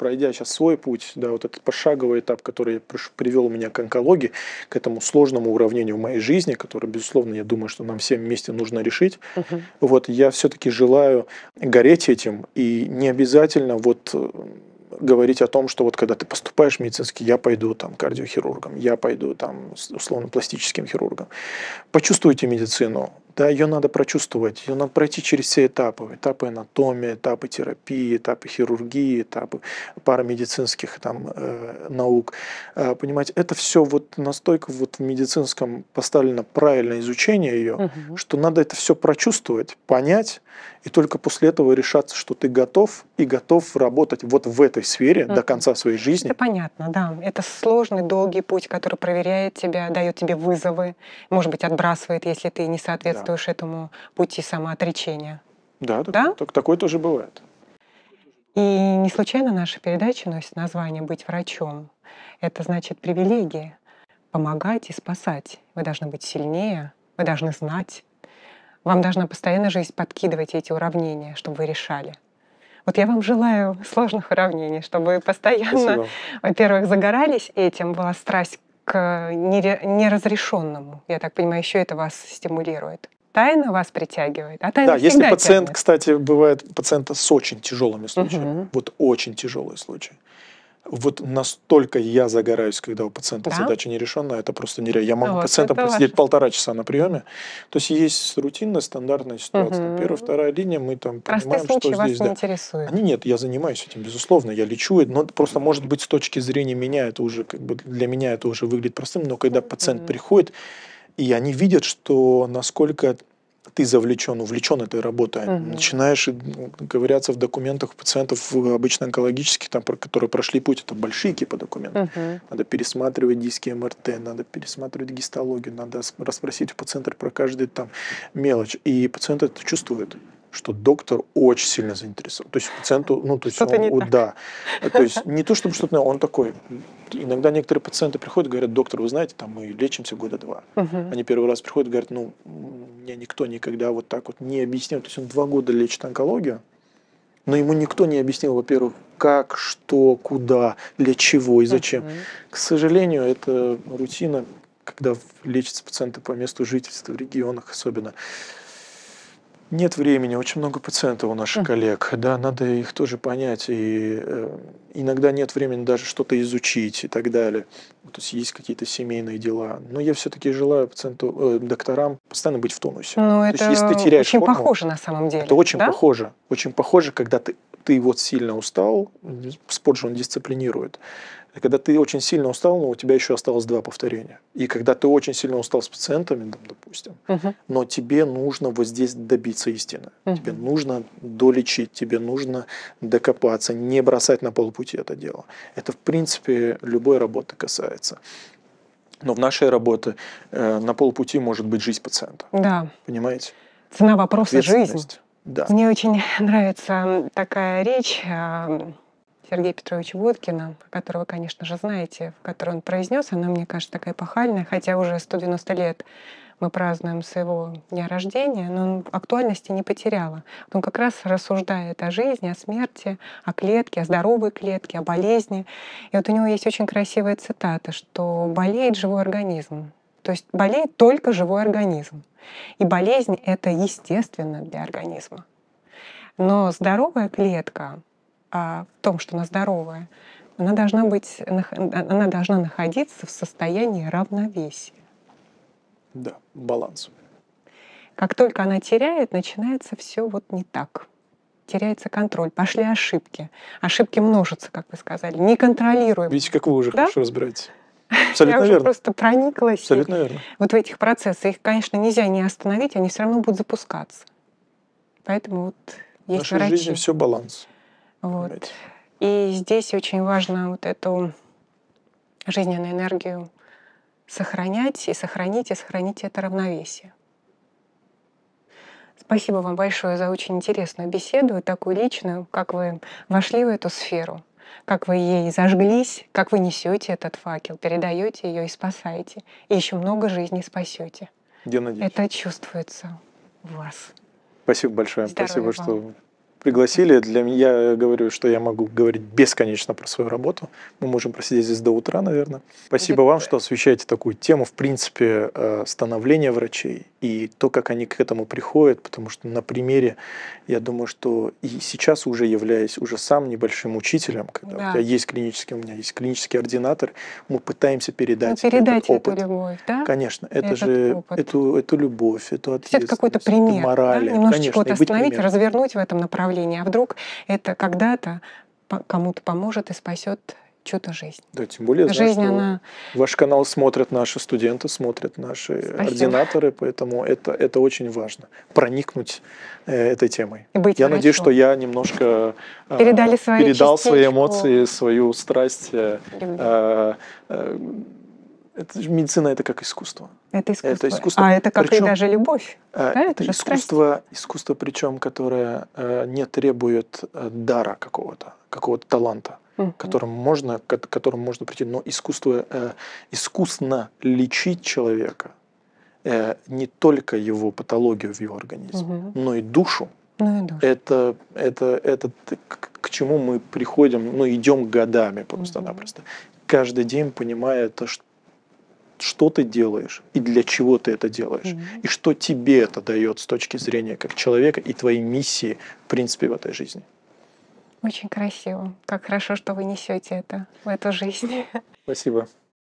пройдя сейчас свой путь, да, вот этот пошаговый этап, который привел меня к онкологии, к этому сложному уравнению в моей жизни, которое, безусловно, я думаю, что нам всем вместе нужно решить, угу. вот я все-таки желаю гореть этим, и не обязательно вот э, говорить о том, что вот когда ты поступаешь в медицинский, я пойду там кардиохирургом, я пойду там условно пластическим хирургом. Почувствуйте медицину, да, ее надо прочувствовать, ее надо пройти через все этапы, этапы анатомии, этапы терапии, этапы хирургии, этапы парамедицинских там, э, наук. Э, понимаете, это все вот настолько вот в медицинском поставлено правильное изучение ее, угу. что надо это все прочувствовать, понять, и только после этого решаться, что ты готов и готов работать вот в этой сфере mm до конца своей жизни. Это понятно, да. Это сложный, долгий путь, который проверяет тебя, дает тебе вызовы, может быть, отбрасывает, если ты не соответствуешь да. этому пути самоотречения. Да, да? Да, так, такое тоже бывает. И не случайно наша передача носит название «Быть врачом». Это значит привилегия помогать и спасать. Вы должны быть сильнее, вы должны знать, вам должна постоянно жизнь подкидывать эти уравнения, чтобы вы решали. Вот я вам желаю сложных уравнений, чтобы вы постоянно, во-первых, загорались этим, была страсть к неразрешенному. Я так понимаю, еще это вас стимулирует. Тайна вас притягивает, а тайна Да, если пациент, тянет. кстати, бывает пациента с очень тяжелыми случаями, угу. вот очень тяжелые случаи, вот настолько я загораюсь, когда у пациента да? задача нерешенная, это просто нереально. Я могу вот, пациентам просидеть ваше. полтора часа на приеме. То есть есть рутинная, стандартная ситуация. Угу. Первая, вторая линия, мы там Простые понимаем, что вас здесь. Не да. интересует. Они нет, я занимаюсь этим, безусловно, я лечу. Но просто, может быть, с точки зрения меня это уже, как бы для меня это уже выглядит простым, но когда пациент угу. приходит, и они видят, что насколько ты завлечен, увлечен ну, этой работой, угу. начинаешь э, ковыряться в документах у пациентов э, обычно онкологических, там, которые прошли путь, это большие кипы документов. Угу. Надо пересматривать диски МРТ, надо пересматривать гистологию, надо расспросить у пациента про каждый там мелочь. И пациент это чувствует что доктор очень сильно заинтересован. То есть пациенту, ну, то есть, он, не вот, да. То есть (laughs) не то, чтобы что-то, он такой. Иногда некоторые пациенты приходят и говорят, доктор, вы знаете, там мы лечимся года два. Угу. Они первый раз приходят и говорят, ну, мне никто никогда вот так вот не объяснил. То есть он два года лечит онкологию, но ему никто не объяснил, во-первых, как, что, куда, для чего и зачем. Угу. К сожалению, это рутина, когда лечатся пациенты по месту жительства в регионах особенно. Нет времени, очень много пациентов у наших хм. коллег, да, надо их тоже понять, и э, иногда нет времени даже что-то изучить и так далее. То есть есть какие-то семейные дела. Но я все-таки желаю пациенту, э, докторам постоянно быть в тонусе. Но ну, То это есть, если ты теряешь очень форму, похоже на самом деле. Это очень да? похоже, очень похоже, когда ты ты вот сильно устал, спорт же он дисциплинирует когда ты очень сильно устал, но ну, у тебя еще осталось два повторения. И когда ты очень сильно устал с пациентами, допустим, угу. но тебе нужно вот здесь добиться истины. Угу. Тебе нужно долечить, тебе нужно докопаться, не бросать на полпути это дело. Это, в принципе, любой работы касается. Но в нашей работе э, на полпути может быть жизнь пациента. Да. Понимаете? Цена вопроса – жизнь. Да. Мне очень нравится такая речь э, Сергея Петровича Водкина, которого, конечно же, знаете, который он произнес. Она, мне кажется, такая пахальная, хотя уже 190 лет мы празднуем с его дня рождения, но он актуальности не потеряла. Он как раз рассуждает о жизни, о смерти, о клетке, о здоровой клетке, о болезни. И вот у него есть очень красивая цитата, что болеет живой организм. То есть болеет только живой организм. И болезнь — это естественно для организма. Но здоровая клетка а, в том, что она здоровая, она должна, быть, она должна находиться в состоянии равновесия. Да, баланс. Как только она теряет, начинается все вот не так. Теряется контроль, пошли ошибки. Ошибки множатся, как вы сказали, не контролируем. Видите, как вы уже да? хорошо разбираетесь. (laughs) Абсолютно Я верно. просто прониклась. Абсолютно верно. Вот в этих процессах их, конечно, нельзя не остановить, они все равно будут запускаться. Поэтому вот есть В нашей врачи. жизни все баланс. Вот. И здесь очень важно вот эту жизненную энергию сохранять и сохранить, и сохранить это равновесие. Спасибо вам большое за очень интересную беседу, такую личную, как вы вошли в эту сферу, как вы ей зажглись, как вы несете этот факел, передаете ее и спасаете. И еще много жизней спасете. Я надеюсь. Это чувствуется в вас. Спасибо большое. Здоровья Спасибо, вам. что пригласили. Для меня, я говорю, что я могу говорить бесконечно про свою работу. Мы можем просидеть здесь до утра, наверное. Спасибо вам, что освещаете такую тему, в принципе, э, становления врачей и то, как они к этому приходят, потому что на примере, я думаю, что и сейчас уже являясь уже сам небольшим учителем, когда да. у тебя есть клинический, у меня есть клинический ординатор, мы пытаемся передать, ну, передать этот опыт. любовь, да? Конечно, это этот же опыт. эту эту любовь, эту ответственность, это какой-то пример, мораль, да? немножечко конечно, вот остановить, примером. развернуть в этом направлении направлении, а вдруг это когда-то кому-то поможет и спасет чью-то жизнь. Да, тем более, жизнь, знаю, она... ваш канал смотрят наши студенты, смотрят наши Спасибо. ординаторы, поэтому это, это очень важно, проникнуть э, этой темой. быть я врачом. надеюсь, что я немножко э, Передали свои передал частичку. свои эмоции, свою страсть. Э, э, э это же медицина это как искусство. Это э, искусство. Это искусство. А это как причем, и даже любовь. Э, да? Это, это искусство, страсть. искусство, причем которое э, не требует дара какого-то, какого-то таланта, угу. которым можно, к которому можно прийти. Но искусство искусно лечить человека не только его патологию в его организме, угу. но ну и душу. Это, это, это к чему мы приходим, ну, идем годами просто-напросто. Каждый день понимая то, что что ты делаешь и для чего ты это делаешь, mm-hmm. и что тебе это дает с точки зрения как человека и твоей миссии, в принципе, в этой жизни. Очень красиво. Как хорошо, что вы несете это в эту жизнь. Спасибо.